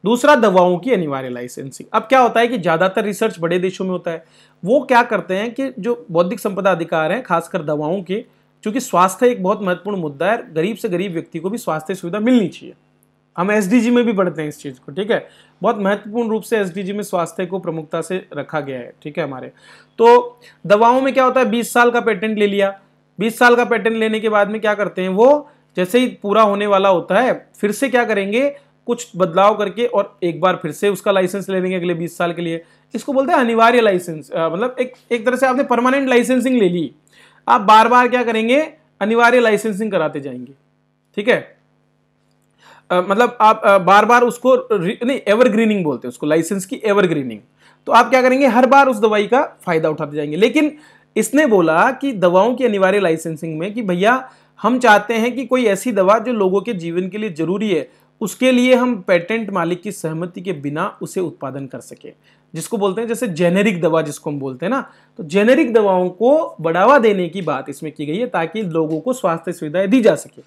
दूसरा दवाओं की अनिवार्य लाइसेंसिंग अब क्या होता है कि ज़्यादातर रिसर्च बड़े देशों में होता है वो क्या करते हैं कि जो बौद्धिक संपदा अधिकार है खासकर दवाओं के चूंकि स्वास्थ्य एक बहुत महत्वपूर्ण मुद्दा है गरीब से गरीब व्यक्ति को भी स्वास्थ्य सुविधा मिलनी चाहिए हम एस में भी पढ़ते हैं इस चीज़ को ठीक है बहुत महत्वपूर्ण रूप से एस में स्वास्थ्य को प्रमुखता से रखा गया है ठीक है हमारे तो दवाओं में क्या होता है बीस साल का पेटेंट ले लिया बीस साल का पेटेंट लेने के बाद में क्या करते हैं वो जैसे ही पूरा होने वाला होता है फिर से क्या करेंगे कुछ बदलाव करके और एक बार फिर से उसका लाइसेंस ले लेंगे अगले बीस साल के लिए इसको बोलते हैं अनिवार्य लाइसेंस मतलब एक एक तरह से आपने परमानेंट लाइसेंसिंग ले ली आप बार बार क्या करेंगे अनिवार्य लाइसेंसिंग कराते जाएंगे ठीक है आ, मतलब आप आ, बार बार उसको नहीं एवरग्रीनिंग बोलते हैं उसको लाइसेंस की एवरग्रीनिंग तो आप क्या करेंगे हर बार उस दवाई का फायदा उठाते जाएंगे लेकिन इसने बोला कि दवाओं की अनिवार्य लाइसेंसिंग में कि भैया हम चाहते हैं कि कोई ऐसी दवा जो लोगों के जीवन के लिए जरूरी है उसके लिए हम पेटेंट मालिक की सहमति के बिना उसे उत्पादन कर सके जिसको बोलते हैं जैसे जेनेरिक दवा जिसको हम बोलते हैं ना तो जेनेरिक दवाओं को बढ़ावा देने की बात इसमें की गई है ताकि लोगों को स्वास्थ्य सुविधाएं दी जा सके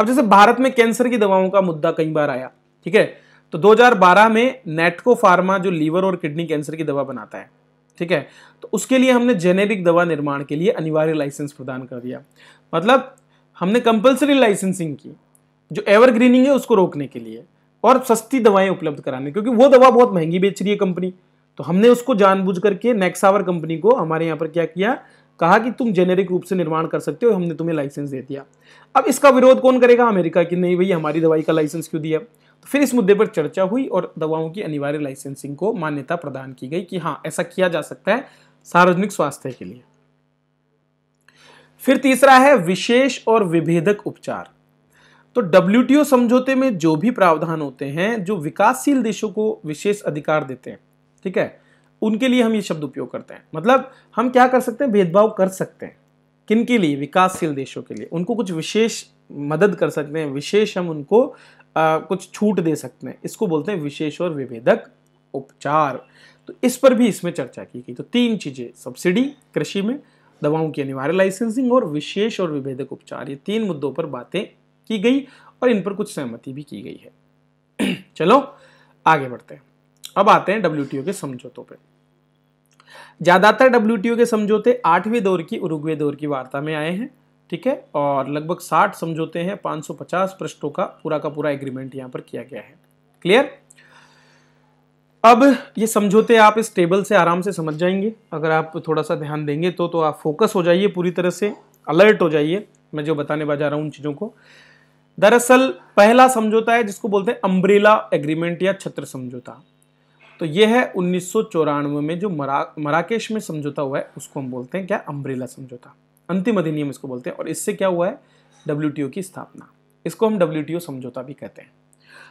अब जैसे भारत में कैंसर की दवाओं का मुद्दा कई बार आया ठीक है तो 2012 में नेटको फार्मा जो लीवर और किडनी कैंसर की दवा बनाता है ठीक है तो उसके लिए हमने जेनेरिक दवा निर्माण के लिए अनिवार्य लाइसेंस प्रदान कर दिया मतलब हमने कंपलसरी लाइसेंसिंग की जो एवरग्रीनिंग है उसको रोकने के लिए और सस्ती दवाएं उपलब्ध कराने क्योंकि वो दवा बहुत महंगी बेच रही है कंपनी तो हमने उसको जानबूझ करके नेक्सावर कंपनी को हमारे यहाँ पर क्या किया कहा कि तुम जेनेरिक रूप से निर्माण कर सकते हो हमने तुम्हें लाइसेंस दे दिया अब इसका विरोध कौन करेगा अमेरिका की नहीं भाई हमारी दवाई का लाइसेंस क्यों दिया तो फिर इस मुद्दे पर चर्चा हुई और दवाओं की अनिवार्य लाइसेंसिंग को मान्यता प्रदान की गई कि हाँ ऐसा किया जा सकता है सार्वजनिक स्वास्थ्य के लिए फिर तीसरा है विशेष और विभेदक उपचार तो डब्ल्यू समझौते में जो भी प्रावधान होते हैं जो विकासशील देशों को विशेष अधिकार देते हैं ठीक है उनके लिए हम ये शब्द उपयोग करते हैं मतलब हम क्या कर सकते हैं भेदभाव कर सकते हैं किन के लिए विकासशील देशों के लिए उनको कुछ विशेष मदद कर सकते हैं विशेष हम उनको आ, कुछ छूट दे सकते हैं इसको बोलते हैं विशेष और विभेदक उपचार तो इस पर भी इसमें चर्चा की गई तो तीन चीज़ें सब्सिडी कृषि में दवाओं की अनिवार्य लाइसेंसिंग और विशेष और विभेदक उपचार ये तीन मुद्दों पर बातें की गई और इन पर कुछ सहमति भी की गई है चलो आगे बढ़ते हैं अब आते हैं डब्ल्यू के समझौतों पर ज़्यादातर डब्ल्यू के समझौते आठवें दौर की उरुग्वे दौर की वार्ता में आए हैं ठीक है और लगभग 60 समझौते हैं 550 पृष्ठों का पूरा का पूरा एग्रीमेंट यहां पर किया गया है क्लियर अब ये समझौते आप इस टेबल से आराम से समझ जाएंगे अगर आप थोड़ा सा ध्यान देंगे तो तो आप फोकस हो जाइए पूरी तरह से अलर्ट हो जाइए मैं जो बताने जा रहा हूं उन चीज़ों को दरअसल पहला समझौता है जिसको बोलते हैं अम्ब्रेला एग्रीमेंट या छत्र समझौता तो ये है उन्नीस में जो मरा मराकेश में समझौता हुआ है उसको हम बोलते हैं क्या अम्ब्रेला समझौता अंतिम अधिनियम इसको बोलते हैं और इससे क्या हुआ है डब्ल्यू की स्थापना इसको हम डब्ल्यू समझौता भी कहते हैं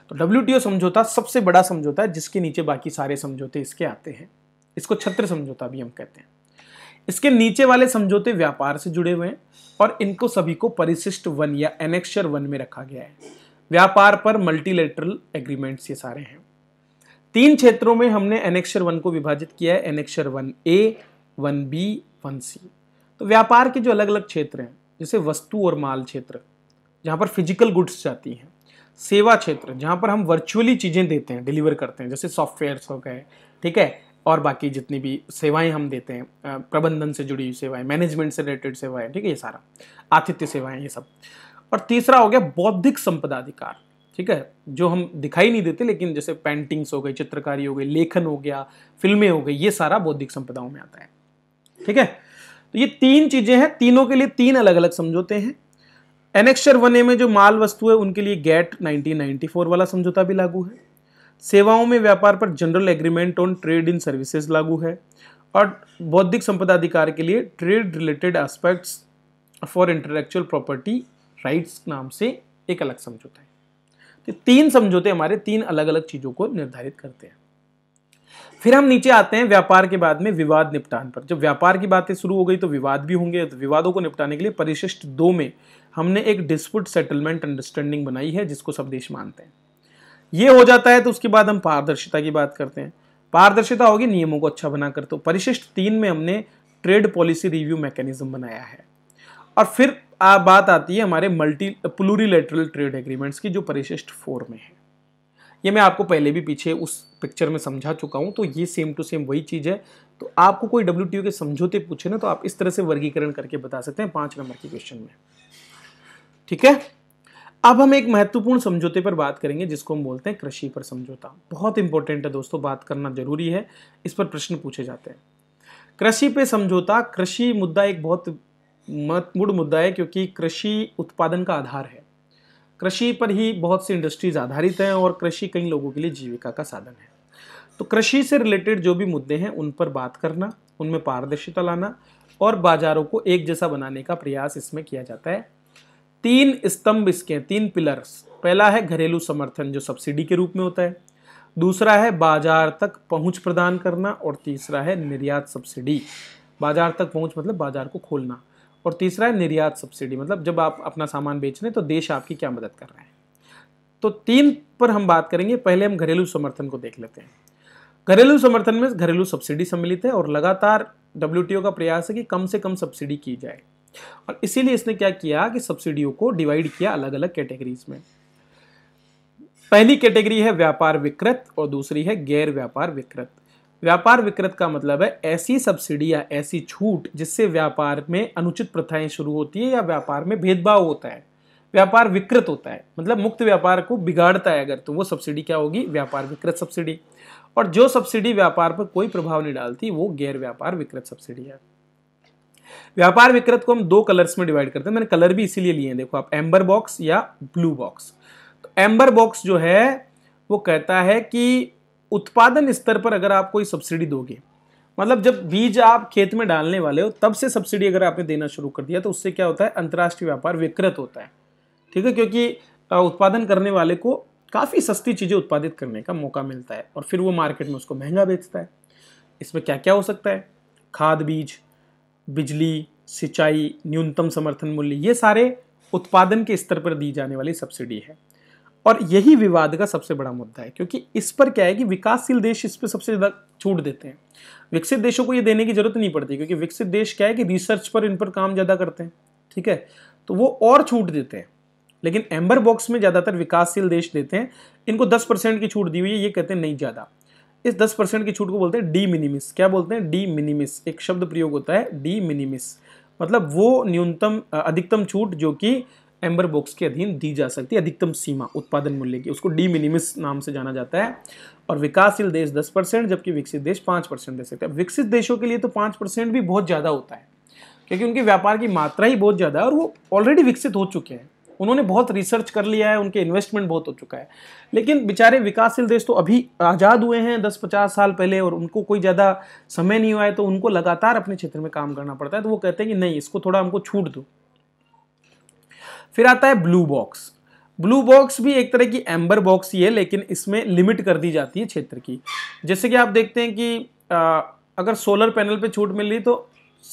तो डब्ल्यू समझौता सबसे बड़ा समझौता है जिसके नीचे बाकी सारे समझौते इसके आते हैं इसको छत्र समझौता भी हम कहते हैं इसके नीचे वाले समझौते व्यापार से जुड़े हुए हैं और इनको सभी को परिशिष्ट वन या एनेक्शर वन में रखा गया है व्यापार पर मल्टीलेटरल एग्रीमेंट्स ये सारे हैं तीन क्षेत्रों में हमने एनेक्शर वन को विभाजित किया है annexure one A one B one C तो व्यापार के जो अलग अलग क्षेत्र हैं जैसे वस्तु और माल क्षेत्र जहाँ पर फिजिकल गुड्स जाती हैं सेवा क्षेत्र जहाँ पर हम वर्चुअली चीज़ें देते हैं डिलीवर करते हैं जैसे सॉफ्टवेयर हो गए ठीक है और बाकी जितनी भी सेवाएं हम देते हैं प्रबंधन से जुड़ी हुई सेवाएं मैनेजमेंट से रिलेटेड सेवाएं ठीक है ये सारा आतिथ्य सेवाएं ये सब और तीसरा हो गया बौद्धिक संपदा अधिकार ठीक है जो हम दिखाई नहीं देते लेकिन जैसे पेंटिंग्स हो गई चित्रकारी हो गई लेखन हो गया फिल्में हो गई ये सारा बौद्धिक संपदाओं में आता है ठीक है तो ये तीन चीजें हैं तीनों के लिए तीन अलग अलग समझौते हैं एनेक्शर वन ए में जो माल वस्तु है उनके लिए गैट 1994 वाला समझौता भी लागू है सेवाओं में व्यापार पर general agreement on trade in services लागू है और बौद्धिक संपदा अधिकार के लिए trade related aspects for intellectual property rights नाम से एक अलग समझौता है कि तीन समझौते हमारे तीन अलग अलग चीज़ों को निर्धारित करते हैं फिर हम नीचे आते हैं व्यापार के बाद में विवाद निपटान पर जब व्यापार की बातें शुरू हो गई तो विवाद भी होंगे तो विवादों को निपटाने के लिए परिशिष्ट दो में हमने एक डिस्प्यूट सेटलमेंट अंडरस्टैंडिंग बनाई है जिसको सब देश मानते हैं ये हो जाता है तो उसके बाद हम पारदर्शिता की बात करते हैं पारदर्शिता होगी नियमों को अच्छा बनाकर तो परिशिष्ट तीन में हमने ट्रेड पॉलिसी रिव्यू मैकेनिज्म बनाया है और फिर आ, बात आती है हमारे मल्टी प्लूरीलेटरल ट्रेड एग्रीमेंट्स की जो परिशिष्ट फोर में है ये मैं आपको पहले भी पीछे उस पिक्चर में समझा चुका हूँ तो ये सेम टू सेम वही चीज़ है तो आपको कोई डब्ल्यू के समझौते पूछे ना तो आप इस तरह से वर्गीकरण करके बता सकते हैं पाँच नंबर के क्वेश्चन में ठीक है अब हम एक महत्वपूर्ण समझौते पर बात करेंगे जिसको हम बोलते हैं कृषि पर समझौता बहुत इंपॉर्टेंट है दोस्तों बात करना जरूरी है इस पर प्रश्न पूछे जाते हैं कृषि पे समझौता कृषि मुद्दा एक बहुत मूल मुद्दा है क्योंकि कृषि उत्पादन का आधार है कृषि पर ही बहुत सी इंडस्ट्रीज आधारित हैं और कृषि कई लोगों के लिए जीविका का साधन है तो कृषि से रिलेटेड जो भी मुद्दे हैं उन पर बात करना उनमें पारदर्शिता लाना और बाजारों को एक जैसा बनाने का प्रयास इसमें किया जाता है तीन स्तंभ इसके तीन पिलर्स पहला है घरेलू समर्थन जो सब्सिडी के रूप में होता है दूसरा है बाजार तक पहुंच प्रदान करना और तीसरा है निर्यात सब्सिडी बाजार तक पहुंच मतलब बाजार को खोलना और तीसरा है निर्यात सब्सिडी मतलब जब आप अपना सामान बेच रहे हैं तो देश आपकी क्या मदद कर रहे हैं तो तीन पर हम बात करेंगे पहले हम घरेलू समर्थन को देख लेते हैं घरेलू समर्थन में घरेलू सब्सिडी सम्मिलित है और लगातार डब्ल्यू का प्रयास है कि कम से कम सब्सिडी की जाए और इसीलिए इसने क्या किया कि सब्सिडियों को डिवाइड किया अलग अलग कैटेगरीज में पहली कैटेगरी है व्यापार विकृत और दूसरी है गैर व्यापार विकृत व्यापार विकृत का मतलब है ऐसी सब्सिडी या ऐसी छूट जिससे व्यापार में अनुचित प्रथाएं शुरू होती है या व्यापार में भेदभाव होता है व्यापार विकृत होता है मतलब मुक्त व्यापार को बिगाड़ता है अगर तो वो सब्सिडी क्या होगी व्यापार विकृत सब्सिडी और जो सब्सिडी व्यापार पर कोई प्रभाव नहीं डालती वो गैर व्यापार विकृत सब्सिडी है व्यापार विकृत को हम दो कलर्स में डिवाइड करते हैं मैंने कलर भी इसीलिए लिए हैं देखो आप एम्बर बॉक्स या ब्लू बॉक्स तो एम्बर बॉक्स जो है वो कहता है कि उत्पादन स्तर पर अगर आप कोई सब्सिडी दोगे मतलब जब बीज आप खेत में डालने वाले हो तब से सब्सिडी अगर आपने देना शुरू कर दिया तो उससे क्या होता है अंतर्राष्ट्रीय व्यापार विकृत होता है ठीक है क्योंकि उत्पादन करने वाले को काफ़ी सस्ती चीज़ें उत्पादित करने का मौका मिलता है और फिर वो मार्केट में उसको महंगा बेचता है इसमें क्या क्या हो सकता है खाद बीज बिजली सिंचाई न्यूनतम समर्थन मूल्य ये सारे उत्पादन के स्तर पर दी जाने वाली सब्सिडी है और यही विवाद का सबसे बड़ा मुद्दा है क्योंकि इस पर क्या है कि विकासशील देश इस पर सबसे ज़्यादा छूट देते हैं विकसित देशों को ये देने की ज़रूरत नहीं पड़ती क्योंकि विकसित देश क्या है कि रिसर्च पर इन पर काम ज़्यादा करते हैं ठीक है तो वो और छूट देते हैं लेकिन एम्बर बॉक्स में ज़्यादातर विकासशील देश देते हैं इनको दस परसेंट की छूट दी हुई है ये कहते हैं नहीं ज़्यादा इस दस परसेंट की छूट को बोलते हैं डी मिनिमिस क्या बोलते हैं डी मिनिमिस एक शब्द प्रयोग होता है डी मिनिमिस मतलब वो न्यूनतम अधिकतम छूट जो कि एम्बर बॉक्स के अधीन दी जा सकती है अधिकतम सीमा उत्पादन मूल्य की उसको डी मिनिमिस नाम से जाना जाता है और विकासशील देश दस परसेंट जबकि विकसित देश पाँच परसेंट दे सकते हैं विकसित देशों के लिए तो पाँच परसेंट भी बहुत ज़्यादा होता है क्योंकि उनके व्यापार की मात्रा ही बहुत ज़्यादा है और वो ऑलरेडी विकसित हो चुके हैं उन्होंने बहुत रिसर्च कर लिया है उनके इन्वेस्टमेंट बहुत हो चुका है लेकिन बेचारे विकासशील देश तो अभी आज़ाद हुए हैं दस पचास साल पहले और उनको कोई ज़्यादा समय नहीं हुआ है तो उनको लगातार अपने क्षेत्र में काम करना पड़ता है तो वो कहते हैं कि नहीं इसको थोड़ा हमको छूट दो फिर आता है ब्लू बॉक्स ब्लू बॉक्स भी एक तरह की एम्बर बॉक्स ही है लेकिन इसमें लिमिट कर दी जाती है क्षेत्र की जैसे कि आप देखते हैं कि आ, अगर सोलर पैनल पे छूट मिल रही तो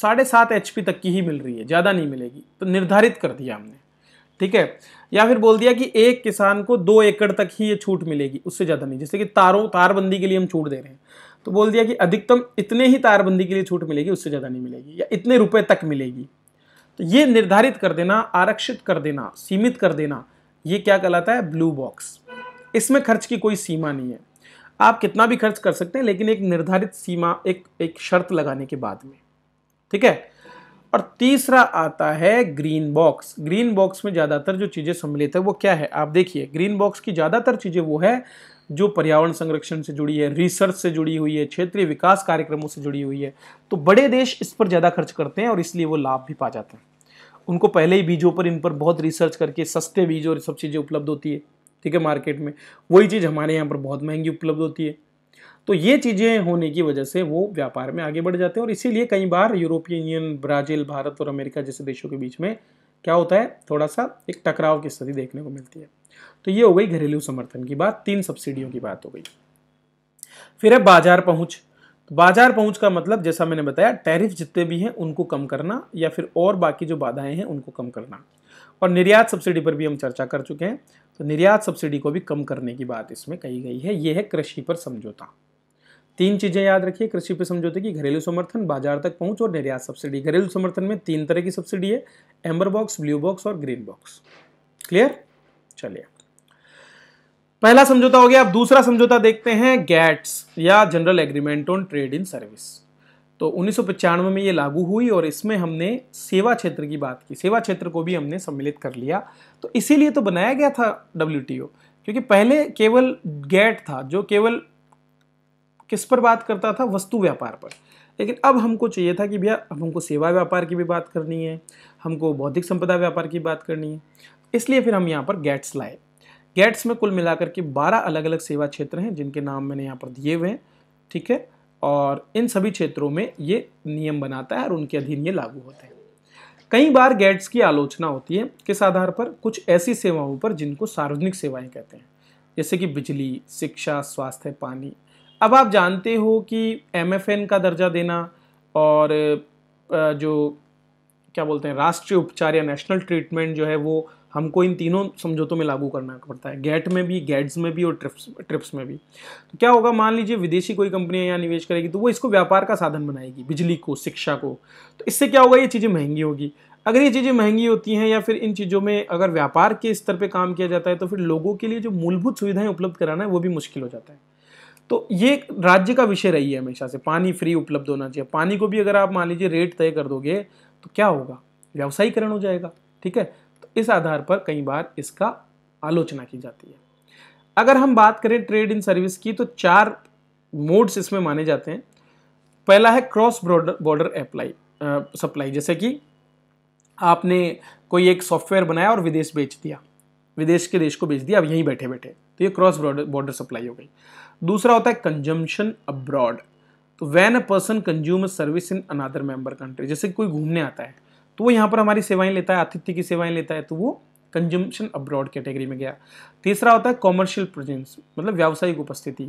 साढ़े सात एच तक की ही मिल रही है ज़्यादा नहीं मिलेगी तो निर्धारित कर दिया हमने ठीक है या फिर बोल दिया कि एक किसान को दो एकड़ तक ही ये छूट मिलेगी उससे ज़्यादा नहीं जैसे कि तारों तारबंदी के लिए हम छूट दे रहे हैं तो बोल दिया कि अधिकतम इतने ही तारबंदी के लिए छूट मिलेगी उससे ज़्यादा नहीं मिलेगी या इतने रुपये तक मिलेगी ये निर्धारित कर देना आरक्षित कर देना सीमित कर देना ये क्या कहलाता है ब्लू बॉक्स इसमें खर्च की कोई सीमा नहीं है आप कितना भी खर्च कर सकते हैं लेकिन एक निर्धारित सीमा एक एक शर्त लगाने के बाद में ठीक है और तीसरा आता है ग्रीन बॉक्स ग्रीन बॉक्स में ज़्यादातर जो चीज़ें सम्मिलित है वो क्या है आप देखिए ग्रीन बॉक्स की ज़्यादातर चीज़ें वो है जो पर्यावरण संरक्षण से जुड़ी है रिसर्च से जुड़ी हुई है क्षेत्रीय विकास कार्यक्रमों से जुड़ी हुई है तो बड़े देश इस पर ज़्यादा खर्च करते हैं और इसलिए वो लाभ भी पा जाते हैं उनको पहले ही बीजों पर इन पर बहुत रिसर्च करके सस्ते बीज और सब चीज़ें उपलब्ध होती है ठीक है मार्केट में वही चीज़ हमारे यहाँ पर बहुत महंगी उपलब्ध होती है तो ये चीज़ें होने की वजह से वो व्यापार में आगे बढ़ जाते हैं और इसीलिए कई बार यूरोपीय यूनियन ब्राज़ील भारत और अमेरिका जैसे देशों के बीच में क्या होता है थोड़ा सा एक टकराव की स्थिति देखने को मिलती है तो ये हो गई घरेलू समर्थन की बात तीन सब्सिडियों की बात हो गई फिर है बाजार पहुंच बाजार पहुंच का मतलब जैसा मैंने बताया टैरिफ जितने भी हैं उनको कम करना या फिर और बाकी जो बाधाएं हैं उनको कम करना और निर्यात सब्सिडी पर भी हम चर्चा कर चुके हैं तो निर्यात सब्सिडी को भी कम करने की बात इसमें कही गई है ये है कृषि पर समझौता तीन चीज़ें याद रखिए कृषि पर समझौते की घरेलू समर्थन बाजार तक पहुंच और निर्यात सब्सिडी घरेलू समर्थन में तीन तरह की सब्सिडी है एम्बर बॉक्स ब्लू बॉक्स और ग्रीन बॉक्स क्लियर चलिए पहला समझौता हो गया अब दूसरा समझौता देखते हैं गैट्स या general agreement on trade in service तो उन्नीस में ये लागू हुई और इसमें हमने सेवा क्षेत्र की बात की सेवा क्षेत्र को भी हमने सम्मिलित कर लिया तो इसीलिए तो बनाया गया था डब्ल्यू क्योंकि पहले केवल गैट था जो केवल किस पर बात करता था वस्तु व्यापार पर लेकिन अब हमको चाहिए था कि भैया अब हमको सेवा व्यापार की भी बात करनी है हमको बौद्धिक संपदा व्यापार की बात करनी है इसलिए फिर हम यहाँ पर गैट्स लाए गैट्स में कुल मिलाकर के 12 अलग अलग सेवा क्षेत्र हैं जिनके नाम मैंने यहाँ पर दिए हुए हैं ठीक है और इन सभी क्षेत्रों में ये नियम बनाता है और उनके अधीन ये लागू होते हैं कई बार गैट्स की आलोचना होती है किस आधार पर कुछ ऐसी सेवाओं पर जिनको सार्वजनिक सेवाएं कहते हैं जैसे कि बिजली शिक्षा स्वास्थ्य पानी अब आप जानते हो कि एम का दर्जा देना और जो क्या बोलते हैं राष्ट्रीय उपचार या नेशनल ट्रीटमेंट जो है वो हमको इन तीनों समझौतों में लागू करना पड़ता है गैट में भी गैट्स में भी और ट्रिप्स ट्रिप्स में भी तो क्या होगा मान लीजिए विदेशी कोई कंपनी यहाँ निवेश करेगी तो वो इसको व्यापार का साधन बनाएगी बिजली को शिक्षा को तो इससे क्या होगा ये चीज़ें महंगी होगी अगर ये चीज़ें महंगी होती हैं या फिर इन चीज़ों में अगर व्यापार के स्तर पर काम किया जाता है तो फिर लोगों के लिए जो मूलभूत सुविधाएँ उपलब्ध कराना है वो भी मुश्किल हो जाता है तो ये राज्य का विषय रही है हमेशा से पानी फ्री उपलब्ध होना चाहिए पानी को भी अगर आप मान लीजिए रेट तय कर दोगे तो क्या होगा व्यवसायीकरण हो जाएगा ठीक है इस आधार पर कई बार इसका आलोचना की जाती है अगर हम बात करें ट्रेड इन सर्विस की तो चार मोड्स इसमें माने जाते हैं पहला है क्रॉस बॉर्डर अप्लाई सप्लाई जैसे कि आपने कोई एक सॉफ्टवेयर बनाया और विदेश बेच दिया विदेश के देश को बेच दिया अब यहीं बैठे बैठे तो ये क्रॉस बॉर्डर सप्लाई हो गई दूसरा होता है कंजम्पशन अब्रॉड तो when a person consume service in another member country जैसे कोई घूमने आता है तो वो यहाँ पर हमारी सेवाएं लेता है आतिथ्य की सेवाएं लेता है तो वो कंजुम्शन अब्रॉड कैटेगरी में गया तीसरा होता है कॉमर्शियल प्रेजेंस मतलब व्यावसायिक उपस्थिति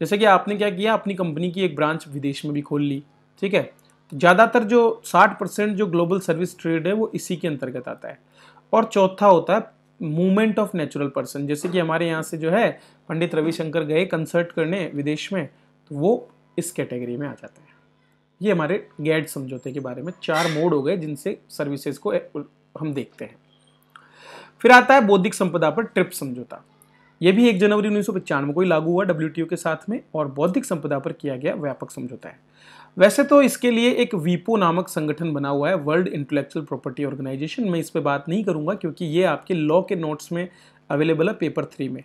जैसे कि आपने क्या किया अपनी कंपनी की एक ब्रांच विदेश में भी खोल ली ठीक है तो ज़्यादातर जो 60 परसेंट जो ग्लोबल सर्विस ट्रेड है वो इसी के अंतर्गत आता है और चौथा होता है मूवमेंट ऑफ नेचुरल पर्सन जैसे कि हमारे यहाँ से जो है पंडित रविशंकर गए कंसर्ट करने विदेश में तो वो इस कैटेगरी में आ जाते हैं ये हमारे गैड समझौते के बारे में चार मोड हो गए जिनसे सर्विसेज को हम देखते हैं फिर आता है बौद्धिक संपदा पर ट्रिप समझौता यह भी एक जनवरी उन्नीस को ही लागू हुआ डब्ल्यू के साथ में और बौद्धिक संपदा पर किया गया व्यापक समझौता है वैसे तो इसके लिए एक वीपो नामक संगठन बना हुआ है वर्ल्ड इंटेलेक्चुअल प्रॉपर्टी ऑर्गेनाइजेशन मैं इस पर बात नहीं करूंगा क्योंकि ये आपके लॉ के नोट्स में अवेलेबल है पेपर थ्री में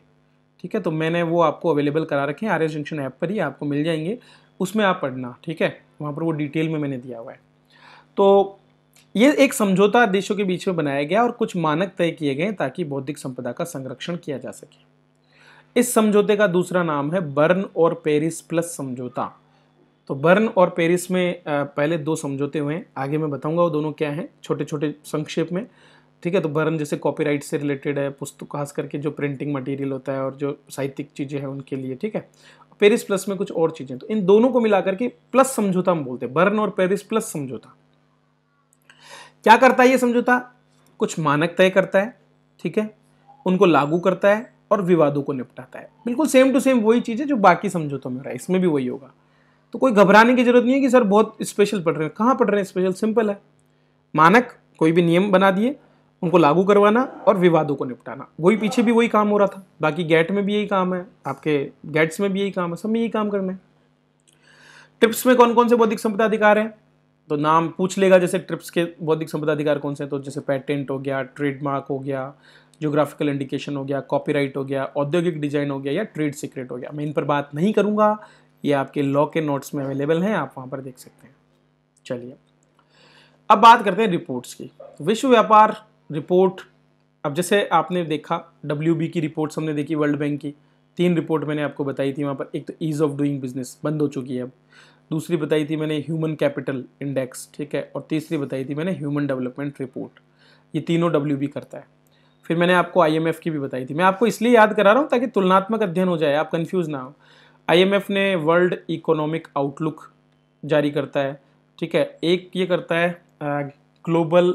ठीक है तो मैंने वो आपको अवेलेबल करा रखे हैं आर्य जंक्शन ऐप पर ही आपको मिल जाएंगे उसमें आप पढ़ना ठीक है वहाँ पर वो डिटेल में मैंने दिया हुआ है तो ये एक समझौता देशों के बीच में बनाया गया और कुछ मानक तय किए गए ताकि बौद्धिक संपदा का संरक्षण किया जा सके इस समझौते का दूसरा नाम है बर्न और पेरिस प्लस समझौता तो बर्न और पेरिस में पहले दो समझौते हुए हैं आगे मैं बताऊंगा वो दोनों क्या हैं छोटे छोटे संक्षेप में ठीक है तो बर्न जैसे कॉपीराइट से रिलेटेड है पुस्तक खास करके जो प्रिंटिंग मटेरियल होता है और जो साहित्यिक चीज़ें हैं उनके लिए ठीक है पेरिस प्लस में कुछ और चीजें तो इन दोनों को मिलाकर के प्लस समझौता हम बोलते हैं बर्न और पेरिस प्लस समझौता क्या करता है ये समझौता कुछ मानक तय करता है ठीक है उनको लागू करता है और विवादों को निपटाता है बिल्कुल सेम टू सेम वही चीज़ है जो बाकी समझौतों में रहा है इसमें भी वही होगा तो कोई घबराने की जरूरत नहीं है कि सर बहुत स्पेशल पढ़ रहे हैं कहाँ पढ़ रहे हैं स्पेशल सिंपल है मानक कोई भी नियम बना दिए उनको लागू करवाना और विवादों को निपटाना वही पीछे भी वही काम हो रहा था बाकी गैट में भी यही काम है आपके गैट्स में भी यही काम है सब में यही काम करना है ट्रिप्स में कौन कौन से बौद्धिक संपदा अधिकार हैं तो नाम पूछ लेगा जैसे ट्रिप्स के बौद्धिक संपदा अधिकार कौन से हैं तो जैसे पेटेंट हो गया ट्रेडमार्क हो गया जोग्राफिकल इंडिकेशन हो गया कॉपीराइट हो गया औद्योगिक डिजाइन हो गया या ट्रेड सीक्रेट हो गया मैं इन पर बात नहीं करूँगा ये आपके लॉ के नोट्स में अवेलेबल हैं आप वहाँ पर देख सकते हैं चलिए अब बात करते हैं रिपोर्ट्स की विश्व व्यापार रिपोर्ट अब जैसे आपने देखा डब्ल्यू की रिपोर्ट्स हमने देखी वर्ल्ड बैंक की तीन रिपोर्ट मैंने आपको बताई थी वहाँ पर एक तो ईज़ ऑफ डूइंग बिजनेस बंद हो चुकी है अब दूसरी बताई थी मैंने ह्यूमन कैपिटल इंडेक्स ठीक है और तीसरी बताई थी मैंने ह्यूमन डेवलपमेंट रिपोर्ट ये तीनों डब्ल्यू करता है फिर मैंने आपको आई की भी बताई थी मैं आपको इसलिए याद करा रहा हूँ ताकि तुलनात्मक अध्ययन हो जाए आप कन्फ्यूज़ ना हो आई ने वर्ल्ड इकोनॉमिक आउटलुक जारी करता है ठीक है एक ये करता है ग्लोबल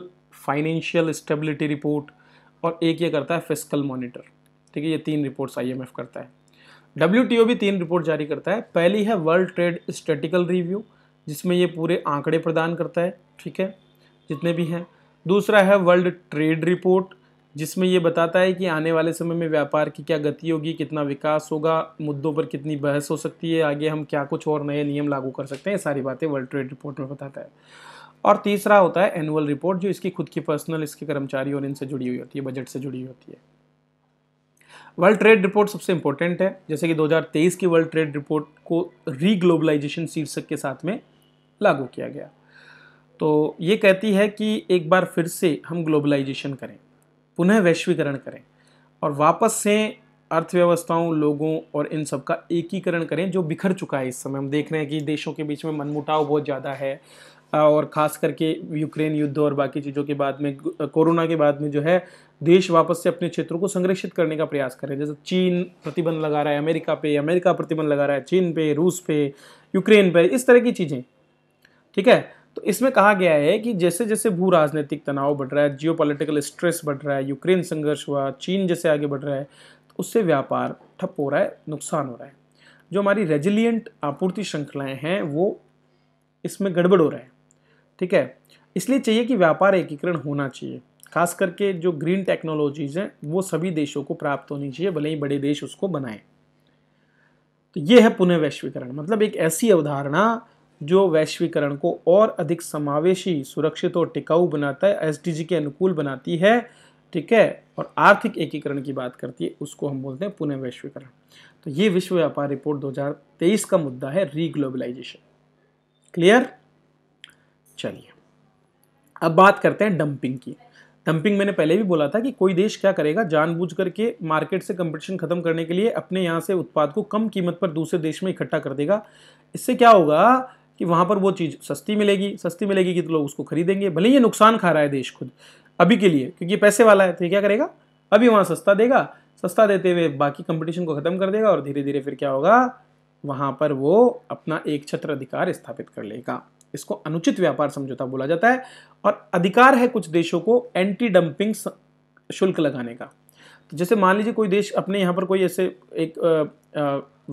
फाइनेंशियल स्टेबिलिटी रिपोर्ट और एक ये करता है फिजिकल मॉनिटर ठीक है ये तीन रिपोर्ट्स आईएमएफ करता है डब्ल्यू भी तीन रिपोर्ट जारी करता है पहली है वर्ल्ड ट्रेड स्टेटिकल रिव्यू जिसमें ये पूरे आंकड़े प्रदान करता है ठीक है जितने भी हैं दूसरा है वर्ल्ड ट्रेड रिपोर्ट जिसमें ये बताता है कि आने वाले समय में व्यापार की क्या गति होगी कितना विकास होगा मुद्दों पर कितनी बहस हो सकती है आगे हम क्या कुछ और नए नियम लागू कर सकते हैं सारी बातें वर्ल्ड ट्रेड रिपोर्ट में बताता है और तीसरा होता है एनुअल रिपोर्ट जो इसकी खुद की पर्सनल इसके कर्मचारी और इनसे जुड़ी हुई होती है बजट से जुड़ी हुई होती है वर्ल्ड ट्रेड रिपोर्ट सबसे इंपॉर्टेंट है जैसे कि 2023 की वर्ल्ड ट्रेड रिपोर्ट को रीग्लोबलाइजेशन शीर्षक के साथ में लागू किया गया तो ये कहती है कि एक बार फिर से हम ग्लोबलाइजेशन करें पुनः वैश्वीकरण करें और वापस से अर्थव्यवस्थाओं लोगों और इन सब का एकीकरण करें जो बिखर चुका है इस समय हम देख रहे हैं कि देशों के बीच में मनमुटाव बहुत ज़्यादा है और ख़ास करके यूक्रेन युद्ध और बाकी चीज़ों के बाद में कोरोना के बाद में जो है देश वापस से अपने क्षेत्रों को संरक्षित करने का प्रयास कर रहे हैं जैसे चीन प्रतिबंध लगा रहा है अमेरिका पे अमेरिका प्रतिबंध लगा रहा है चीन पे रूस पे यूक्रेन पे इस तरह की चीज़ें ठीक है तो इसमें कहा गया है कि जैसे जैसे भू राजनीतिक तनाव बढ़ रहा है जियो स्ट्रेस बढ़ रहा है यूक्रेन संघर्ष हुआ चीन जैसे आगे बढ़ रहा है तो उससे व्यापार ठप हो रहा है नुकसान हो रहा है जो हमारी रेजिलियंट आपूर्ति श्रृंखलाएँ हैं वो इसमें गड़बड़ हो रहा है ठीक है इसलिए चाहिए कि व्यापार एकीकरण होना चाहिए खास करके जो ग्रीन टेक्नोलॉजीज़ हैं वो सभी देशों को प्राप्त होनी चाहिए भले ही बड़े देश उसको बनाएं तो ये है पुनः वैश्वीकरण मतलब एक ऐसी अवधारणा जो वैश्वीकरण को और अधिक समावेशी सुरक्षित और टिकाऊ बनाता है एस के अनुकूल बनाती है ठीक है और आर्थिक एकीकरण की बात करती है उसको हम बोलते हैं पुनः वैश्वीकरण तो ये विश्व व्यापार रिपोर्ट 2023 का मुद्दा है रीग्लोबलाइजेशन क्लियर चलिए अब बात करते हैं डंपिंग की डंपिंग मैंने पहले भी बोला था कि कोई देश क्या करेगा जानबूझ करके मार्केट से कंपटीशन खत्म करने के लिए अपने यहाँ से उत्पाद को कम कीमत पर दूसरे देश में इकट्ठा कर देगा इससे क्या होगा कि वहाँ पर वो चीज़ सस्ती मिलेगी सस्ती मिलेगी कि तो लोग उसको खरीदेंगे भले ये नुकसान खा रहा है देश खुद अभी के लिए क्योंकि पैसे वाला है तो ये क्या करेगा अभी वहाँ सस्ता देगा सस्ता देते हुए बाकी कंपटीशन को ख़त्म कर देगा और धीरे धीरे फिर क्या होगा वहाँ पर वो अपना एक छत्र अधिकार स्थापित कर लेगा इसको अनुचित व्यापार समझौता बोला जाता है और अधिकार है कुछ देशों को एंटी डंपिंग शुल्क लगाने का तो जैसे मान लीजिए कोई देश अपने यहाँ पर कोई ऐसे एक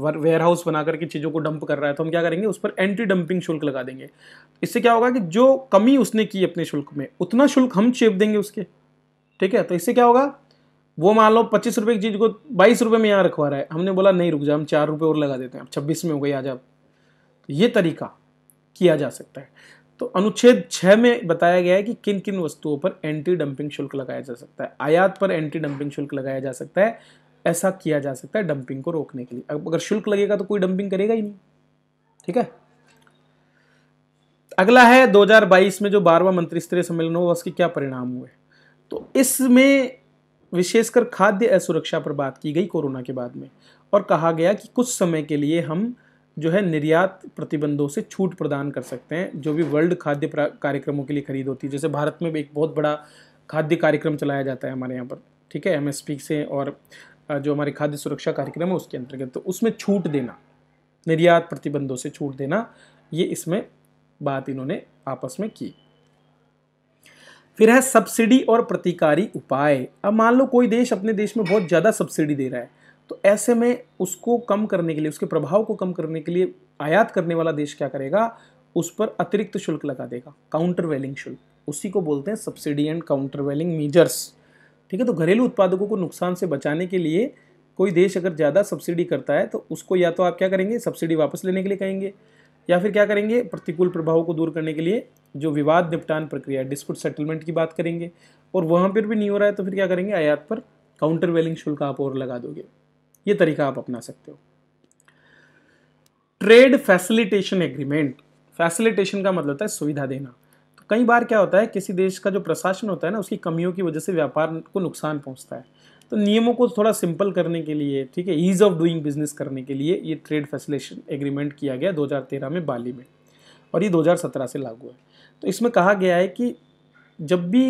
वेयर हाउस बना करके चीज़ों को डंप कर रहा है तो हम क्या करेंगे उस पर एंटी डंपिंग शुल्क लगा देंगे इससे क्या होगा कि जो कमी उसने की अपने शुल्क में उतना शुल्क हम चेप देंगे उसके ठीक है तो इससे क्या होगा वो मान लो पच्चीस रुपये की चीज़ को बाईस रुपये में यहाँ रखवा रहा है हमने बोला नहीं रुक जाए हम चार रुपये और लगा देते हैं अब छब्बीस में हो गई आज आप तो ये तरीका किया जा सकता है तो अनुच्छेद छः में बताया गया है कि किन किन वस्तुओं पर एंटी डंपिंग शुल्क लगाया जा सकता है आयात पर एंटी डंपिंग शुल्क लगाया जा सकता है ऐसा किया जा सकता है डंपिंग को रोकने के लिए अगर शुल्क लगेगा तो कोई डंपिंग करेगा ही नहीं ठीक है अगला है 2022 में जो बारवा मंत्री स्तरीय सम्मेलन हुआ उसके क्या परिणाम हुए तो इसमें विशेषकर खाद्य असुरक्षा पर बात की गई कोरोना के बाद में और कहा गया कि कुछ समय के लिए हम जो है निर्यात प्रतिबंधों से छूट प्रदान कर सकते हैं जो भी वर्ल्ड खाद्य कार्यक्रमों के लिए खरीद होती है जैसे भारत में भी एक बहुत बड़ा खाद्य कार्यक्रम चलाया जाता है हमारे यहाँ पर ठीक है एम से और जो हमारे खाद्य सुरक्षा कार्यक्रम है उसके अंतर्गत तो उसमें छूट देना निर्यात प्रतिबंधों से छूट देना ये इसमें बात इन्होंने आपस में की फिर है सब्सिडी और प्रतिकारी उपाय अब मान लो कोई देश अपने देश में बहुत ज़्यादा सब्सिडी दे रहा है तो ऐसे में उसको कम करने के लिए उसके प्रभाव को कम करने के लिए आयात करने वाला देश क्या करेगा उस पर अतिरिक्त शुल्क लगा देगा काउंटर वेलिंग शुल्क उसी को बोलते हैं subsidy and countervailing measures ठीक है तो घरेलू उत्पादकों को नुकसान से बचाने के लिए कोई देश अगर ज़्यादा सब्सिडी करता है तो उसको या तो आप क्या करेंगे सब्सिडी वापस लेने के लिए कहेंगे या फिर क्या करेंगे प्रतिकूल प्रभाव को दूर करने के लिए जो विवाद निपटान प्रक्रिया डिस्प्यूट सेटलमेंट की बात करेंगे और वहाँ पर भी नहीं हो रहा है तो फिर क्या करेंगे आयात पर काउंटर वेलिंग शुल्क आप और लगा दोगे ये तरीका आप अपना सकते हो ट्रेड फैसिलिटेशन एग्रीमेंट फैसिलिटेशन का मतलब होता है सुविधा देना तो कई बार क्या होता है किसी देश का जो प्रशासन होता है ना उसकी कमियों की वजह से व्यापार को नुकसान पहुंचता है तो नियमों को थोड़ा सिंपल करने के लिए ठीक है ईज़ ऑफ डूइंग बिजनेस करने के लिए ये ट्रेड फैसिलेशन एग्रीमेंट किया गया 2013 में बाली में और ये 2017 से लागू है तो इसमें कहा गया है कि जब भी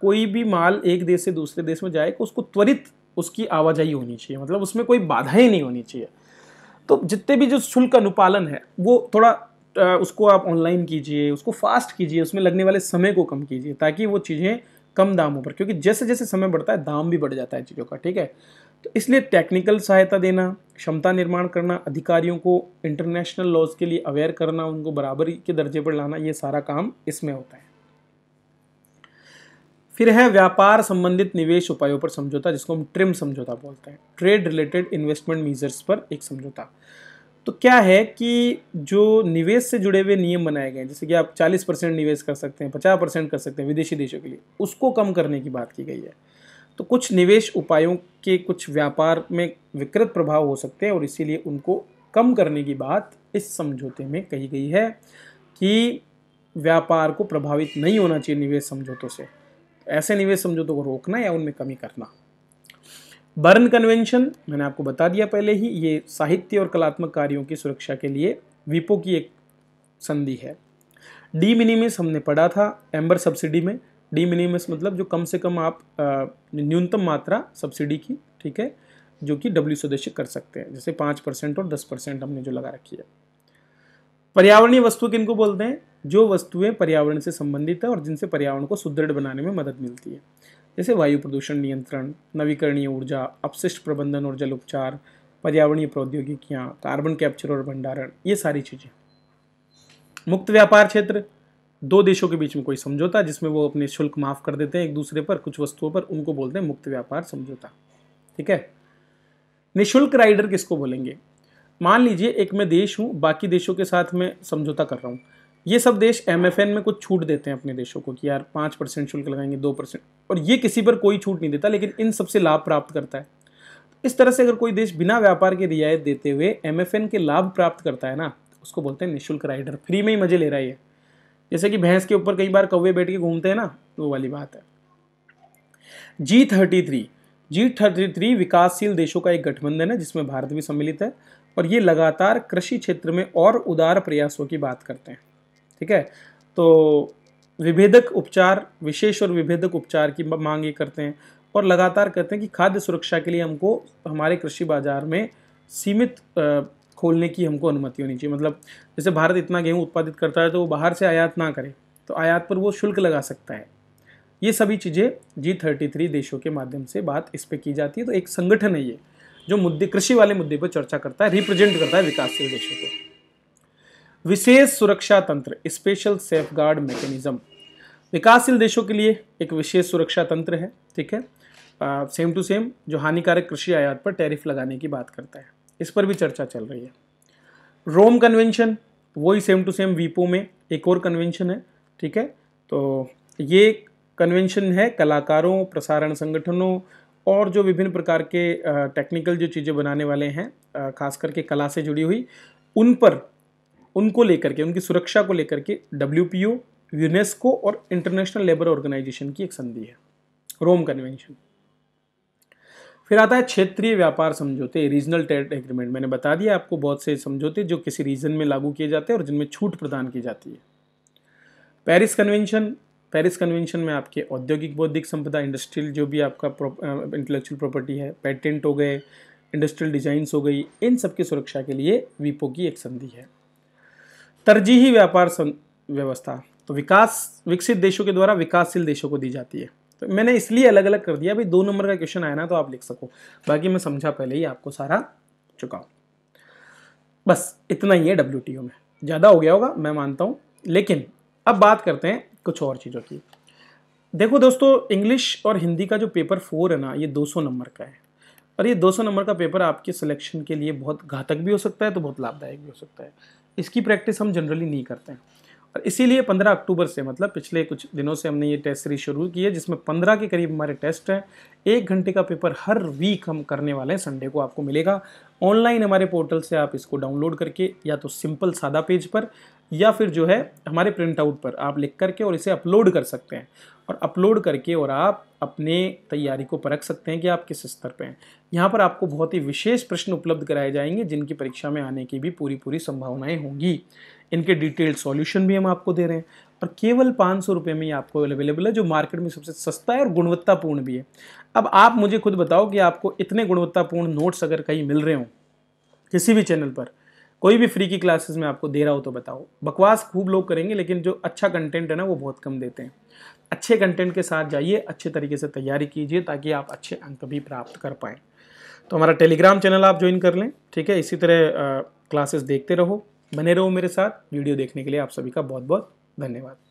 कोई भी माल एक देश से दूसरे देश में जाए तो उसको त्वरित उसकी आवाजाही होनी चाहिए मतलब उसमें कोई बाधाएं नहीं होनी चाहिए तो जितने भी जो शुल्क अनुपालन है वो थोड़ा आ, उसको आप ऑनलाइन कीजिए उसको फास्ट कीजिए उसमें लगने वाले समय को कम कीजिए ताकि वो चीज़ें कम दामों पर क्योंकि जैसे जैसे समय बढ़ता है दाम भी बढ़ जाता है चीज़ों का ठीक है तो इसलिए टेक्निकल सहायता देना क्षमता निर्माण करना अधिकारियों को इंटरनेशनल लॉज के लिए अवेयर करना उनको बराबरी के दर्जे पर लाना ये सारा काम इसमें होता है फिर है व्यापार संबंधित निवेश उपायों पर समझौता जिसको हम ट्रिम समझौता बोलते हैं ट्रेड रिलेटेड इन्वेस्टमेंट मीजर्स पर एक समझौता तो क्या है कि जो निवेश से जुड़े हुए नियम बनाए गए हैं जैसे कि आप 40 परसेंट निवेश कर सकते हैं 50 परसेंट कर सकते हैं विदेशी देशों के लिए उसको कम करने की बात की गई है तो कुछ निवेश उपायों के कुछ व्यापार में विकृत प्रभाव हो सकते हैं और इसीलिए उनको कम करने की बात इस समझौते में कही गई है कि व्यापार को प्रभावित नहीं होना चाहिए निवेश समझौतों से ऐसे निवेश समझौतों को रोकना या उनमें कमी करना बर्न कन्वेंशन मैंने आपको बता दिया पहले ही ये साहित्य और कलात्मक कार्यों की सुरक्षा के लिए विपो की एक संधि है डी मिनिमिस हमने पढ़ा था एम्बर सब्सिडी में डी मिनिमिस मतलब जो कम से कम आप न्यूनतम मात्रा सब्सिडी की ठीक है जो कि डब्ल्यू सदस्य कर सकते हैं जैसे पाँच परसेंट और दस परसेंट हमने जो लगा रखी है पर्यावरणीय वस्तु किनको बोलते हैं जो वस्तुएं पर्यावरण से संबंधित है और जिनसे पर्यावरण को सुदृढ़ बनाने में मदद मिलती है जैसे वायु प्रदूषण नियंत्रण नवीकरणीय ऊर्जा अपशिष्ट प्रबंधन और जल उपचार पर्यावरणीय प्रौद्योगिकियाँ कार्बन कैप्चर और भंडारण ये सारी चीज़ें मुक्त व्यापार क्षेत्र दो देशों के बीच में कोई समझौता जिसमें वो अपने शुल्क माफ़ कर देते हैं एक दूसरे पर कुछ वस्तुओं पर उनको बोलते हैं मुक्त व्यापार समझौता ठीक है निशुल्क राइडर किसको बोलेंगे मान लीजिए एक मैं देश हूँ बाकी देशों के साथ मैं समझौता कर रहा हूँ ये सब देश एम में कुछ छूट देते हैं अपने देशों को कि यार पाँच परसेंट शुल्क लगाएंगे दो परसेंट और ये किसी पर कोई छूट नहीं देता लेकिन इन सबसे लाभ प्राप्त करता है इस तरह से अगर कोई देश बिना व्यापार के रियायत देते हुए एम के लाभ प्राप्त करता है ना तो उसको बोलते हैं निःशुल्क राइडर फ्री में ही मज़े ले रहा है जैसे कि भैंस के ऊपर कई बार कौवे बैठ के घूमते हैं ना तो वो वाली बात है G thirty three G thirty three विकासशील देशों का एक गठबंधन है जिसमें भारत भी सम्मिलित है और ये लगातार कृषि क्षेत्र में और उदार प्रयासों की बात करते हैं ठीक है तो विभेदक उपचार विशेष और विभेदक उपचार की मांग ये करते हैं और लगातार कहते हैं कि खाद्य सुरक्षा के लिए हमको हमारे कृषि बाजार में सीमित खोलने की हमको अनुमति होनी चाहिए मतलब जैसे भारत इतना गेहूँ उत्पादित करता है तो वो बाहर से आयात ना करे तो आयात पर वो शुल्क लगा सकता है ये सभी चीज़ें जी थर्टी थ्री देशों के माध्यम से बात इस पर की जाती है तो एक संगठन है ये जो मुद्दे कृषि वाले मुद्दे पर चर्चा करता है रिप्रेजेंट करता है विकासशील देशों को विशेष सुरक्षा तंत्र स्पेशल सेफ गार्ड मैकेनिज्म विकासशील देशों के लिए एक विशेष सुरक्षा तंत्र है ठीक है सेम टू सेम जो हानिकारक कृषि आयात पर टैरिफ लगाने की बात करता है इस पर भी चर्चा चल रही है रोम कन्वेंशन वही सेम टू सेम वीपो में एक और कन्वेंशन है ठीक है तो ये कन्वेंशन है कलाकारों प्रसारण संगठनों और जो विभिन्न प्रकार के टेक्निकल जो चीज़ें बनाने वाले हैं खास करके कला से जुड़ी हुई उन पर उनको लेकर के उनकी सुरक्षा को लेकर के डब्ल्यू यूनेस्को और इंटरनेशनल लेबर ऑर्गेनाइजेशन की एक संधि है रोम कन्वेंशन फिर आता है क्षेत्रीय व्यापार समझौते रीजनल ट्रेड एग्रीमेंट मैंने बता दिया आपको बहुत से समझौते जो किसी रीजन में लागू किए जाते हैं और जिनमें छूट प्रदान की जाती है पेरिस कन्वेंशन पेरिस कन्वेंशन में आपके औद्योगिक बौद्धिक संपदा इंडस्ट्रियल जो भी आपका इंटेलेक्चुअल प्रॉपर्टी है पेटेंट हो गए इंडस्ट्रियल डिजाइंस हो गई इन सब की सुरक्षा के लिए वीपो की एक संधि है तरजीही व्यापार व्यवस्था तो विकास विकसित देशों के द्वारा विकासशील देशों को दी जाती है तो मैंने इसलिए अलग अलग कर दिया भाई दो नंबर का क्वेश्चन आया ना तो आप लिख सको बाकी मैं समझा पहले ही आपको सारा चुका हूँ बस इतना ही है डब्ल्यू में ज़्यादा हो गया होगा मैं मानता हूँ लेकिन अब बात करते हैं कुछ और चीज़ों की देखो दोस्तों इंग्लिश और हिंदी का जो पेपर फोर है ना ये 200 नंबर का है और ये 200 नंबर का पेपर आपके सिलेक्शन के लिए बहुत घातक भी हो सकता है तो बहुत लाभदायक भी हो सकता है इसकी प्रैक्टिस हम जनरली नहीं करते हैं और इसीलिए 15 अक्टूबर से मतलब पिछले कुछ दिनों से हमने ये टेस्ट सीरीज शुरू की है जिसमें 15 के करीब हमारे टेस्ट हैं एक घंटे का पेपर हर वीक हम करने वाले हैं संडे को आपको मिलेगा ऑनलाइन हमारे पोर्टल से आप इसको डाउनलोड करके या तो सिंपल सादा पेज पर या फिर जो है हमारे प्रिंट आउट पर आप लिख करके और इसे अपलोड कर सकते हैं और अपलोड करके और आप अपने तैयारी को परख सकते हैं कि आप किस स्तर पर हैं यहाँ पर आपको बहुत ही विशेष प्रश्न उपलब्ध कराए जाएंगे जिनकी परीक्षा में आने की भी पूरी पूरी संभावनाएँ होंगी इनके डिटेल्ड सॉल्यूशन भी हम आपको दे रहे हैं और केवल पाँच सौ रुपये में ही आपको अवेलेबल है जो मार्केट में सबसे सस्ता है और गुणवत्तापूर्ण भी है अब आप मुझे खुद बताओ कि आपको इतने गुणवत्तापूर्ण नोट्स अगर कहीं मिल रहे हों किसी भी चैनल पर कोई भी फ्री की क्लासेस में आपको दे रहा हो तो बताओ बकवास खूब लोग करेंगे लेकिन जो अच्छा कंटेंट है ना वो बहुत कम देते हैं अच्छे कंटेंट के साथ जाइए अच्छे तरीके से तैयारी कीजिए ताकि आप अच्छे अंक भी प्राप्त कर पाएँ तो हमारा टेलीग्राम चैनल आप ज्वाइन कर लें ठीक है इसी तरह क्लासेस देखते रहो बने रहो मेरे साथ वीडियो देखने के लिए आप सभी का बहुत बहुत धन्यवाद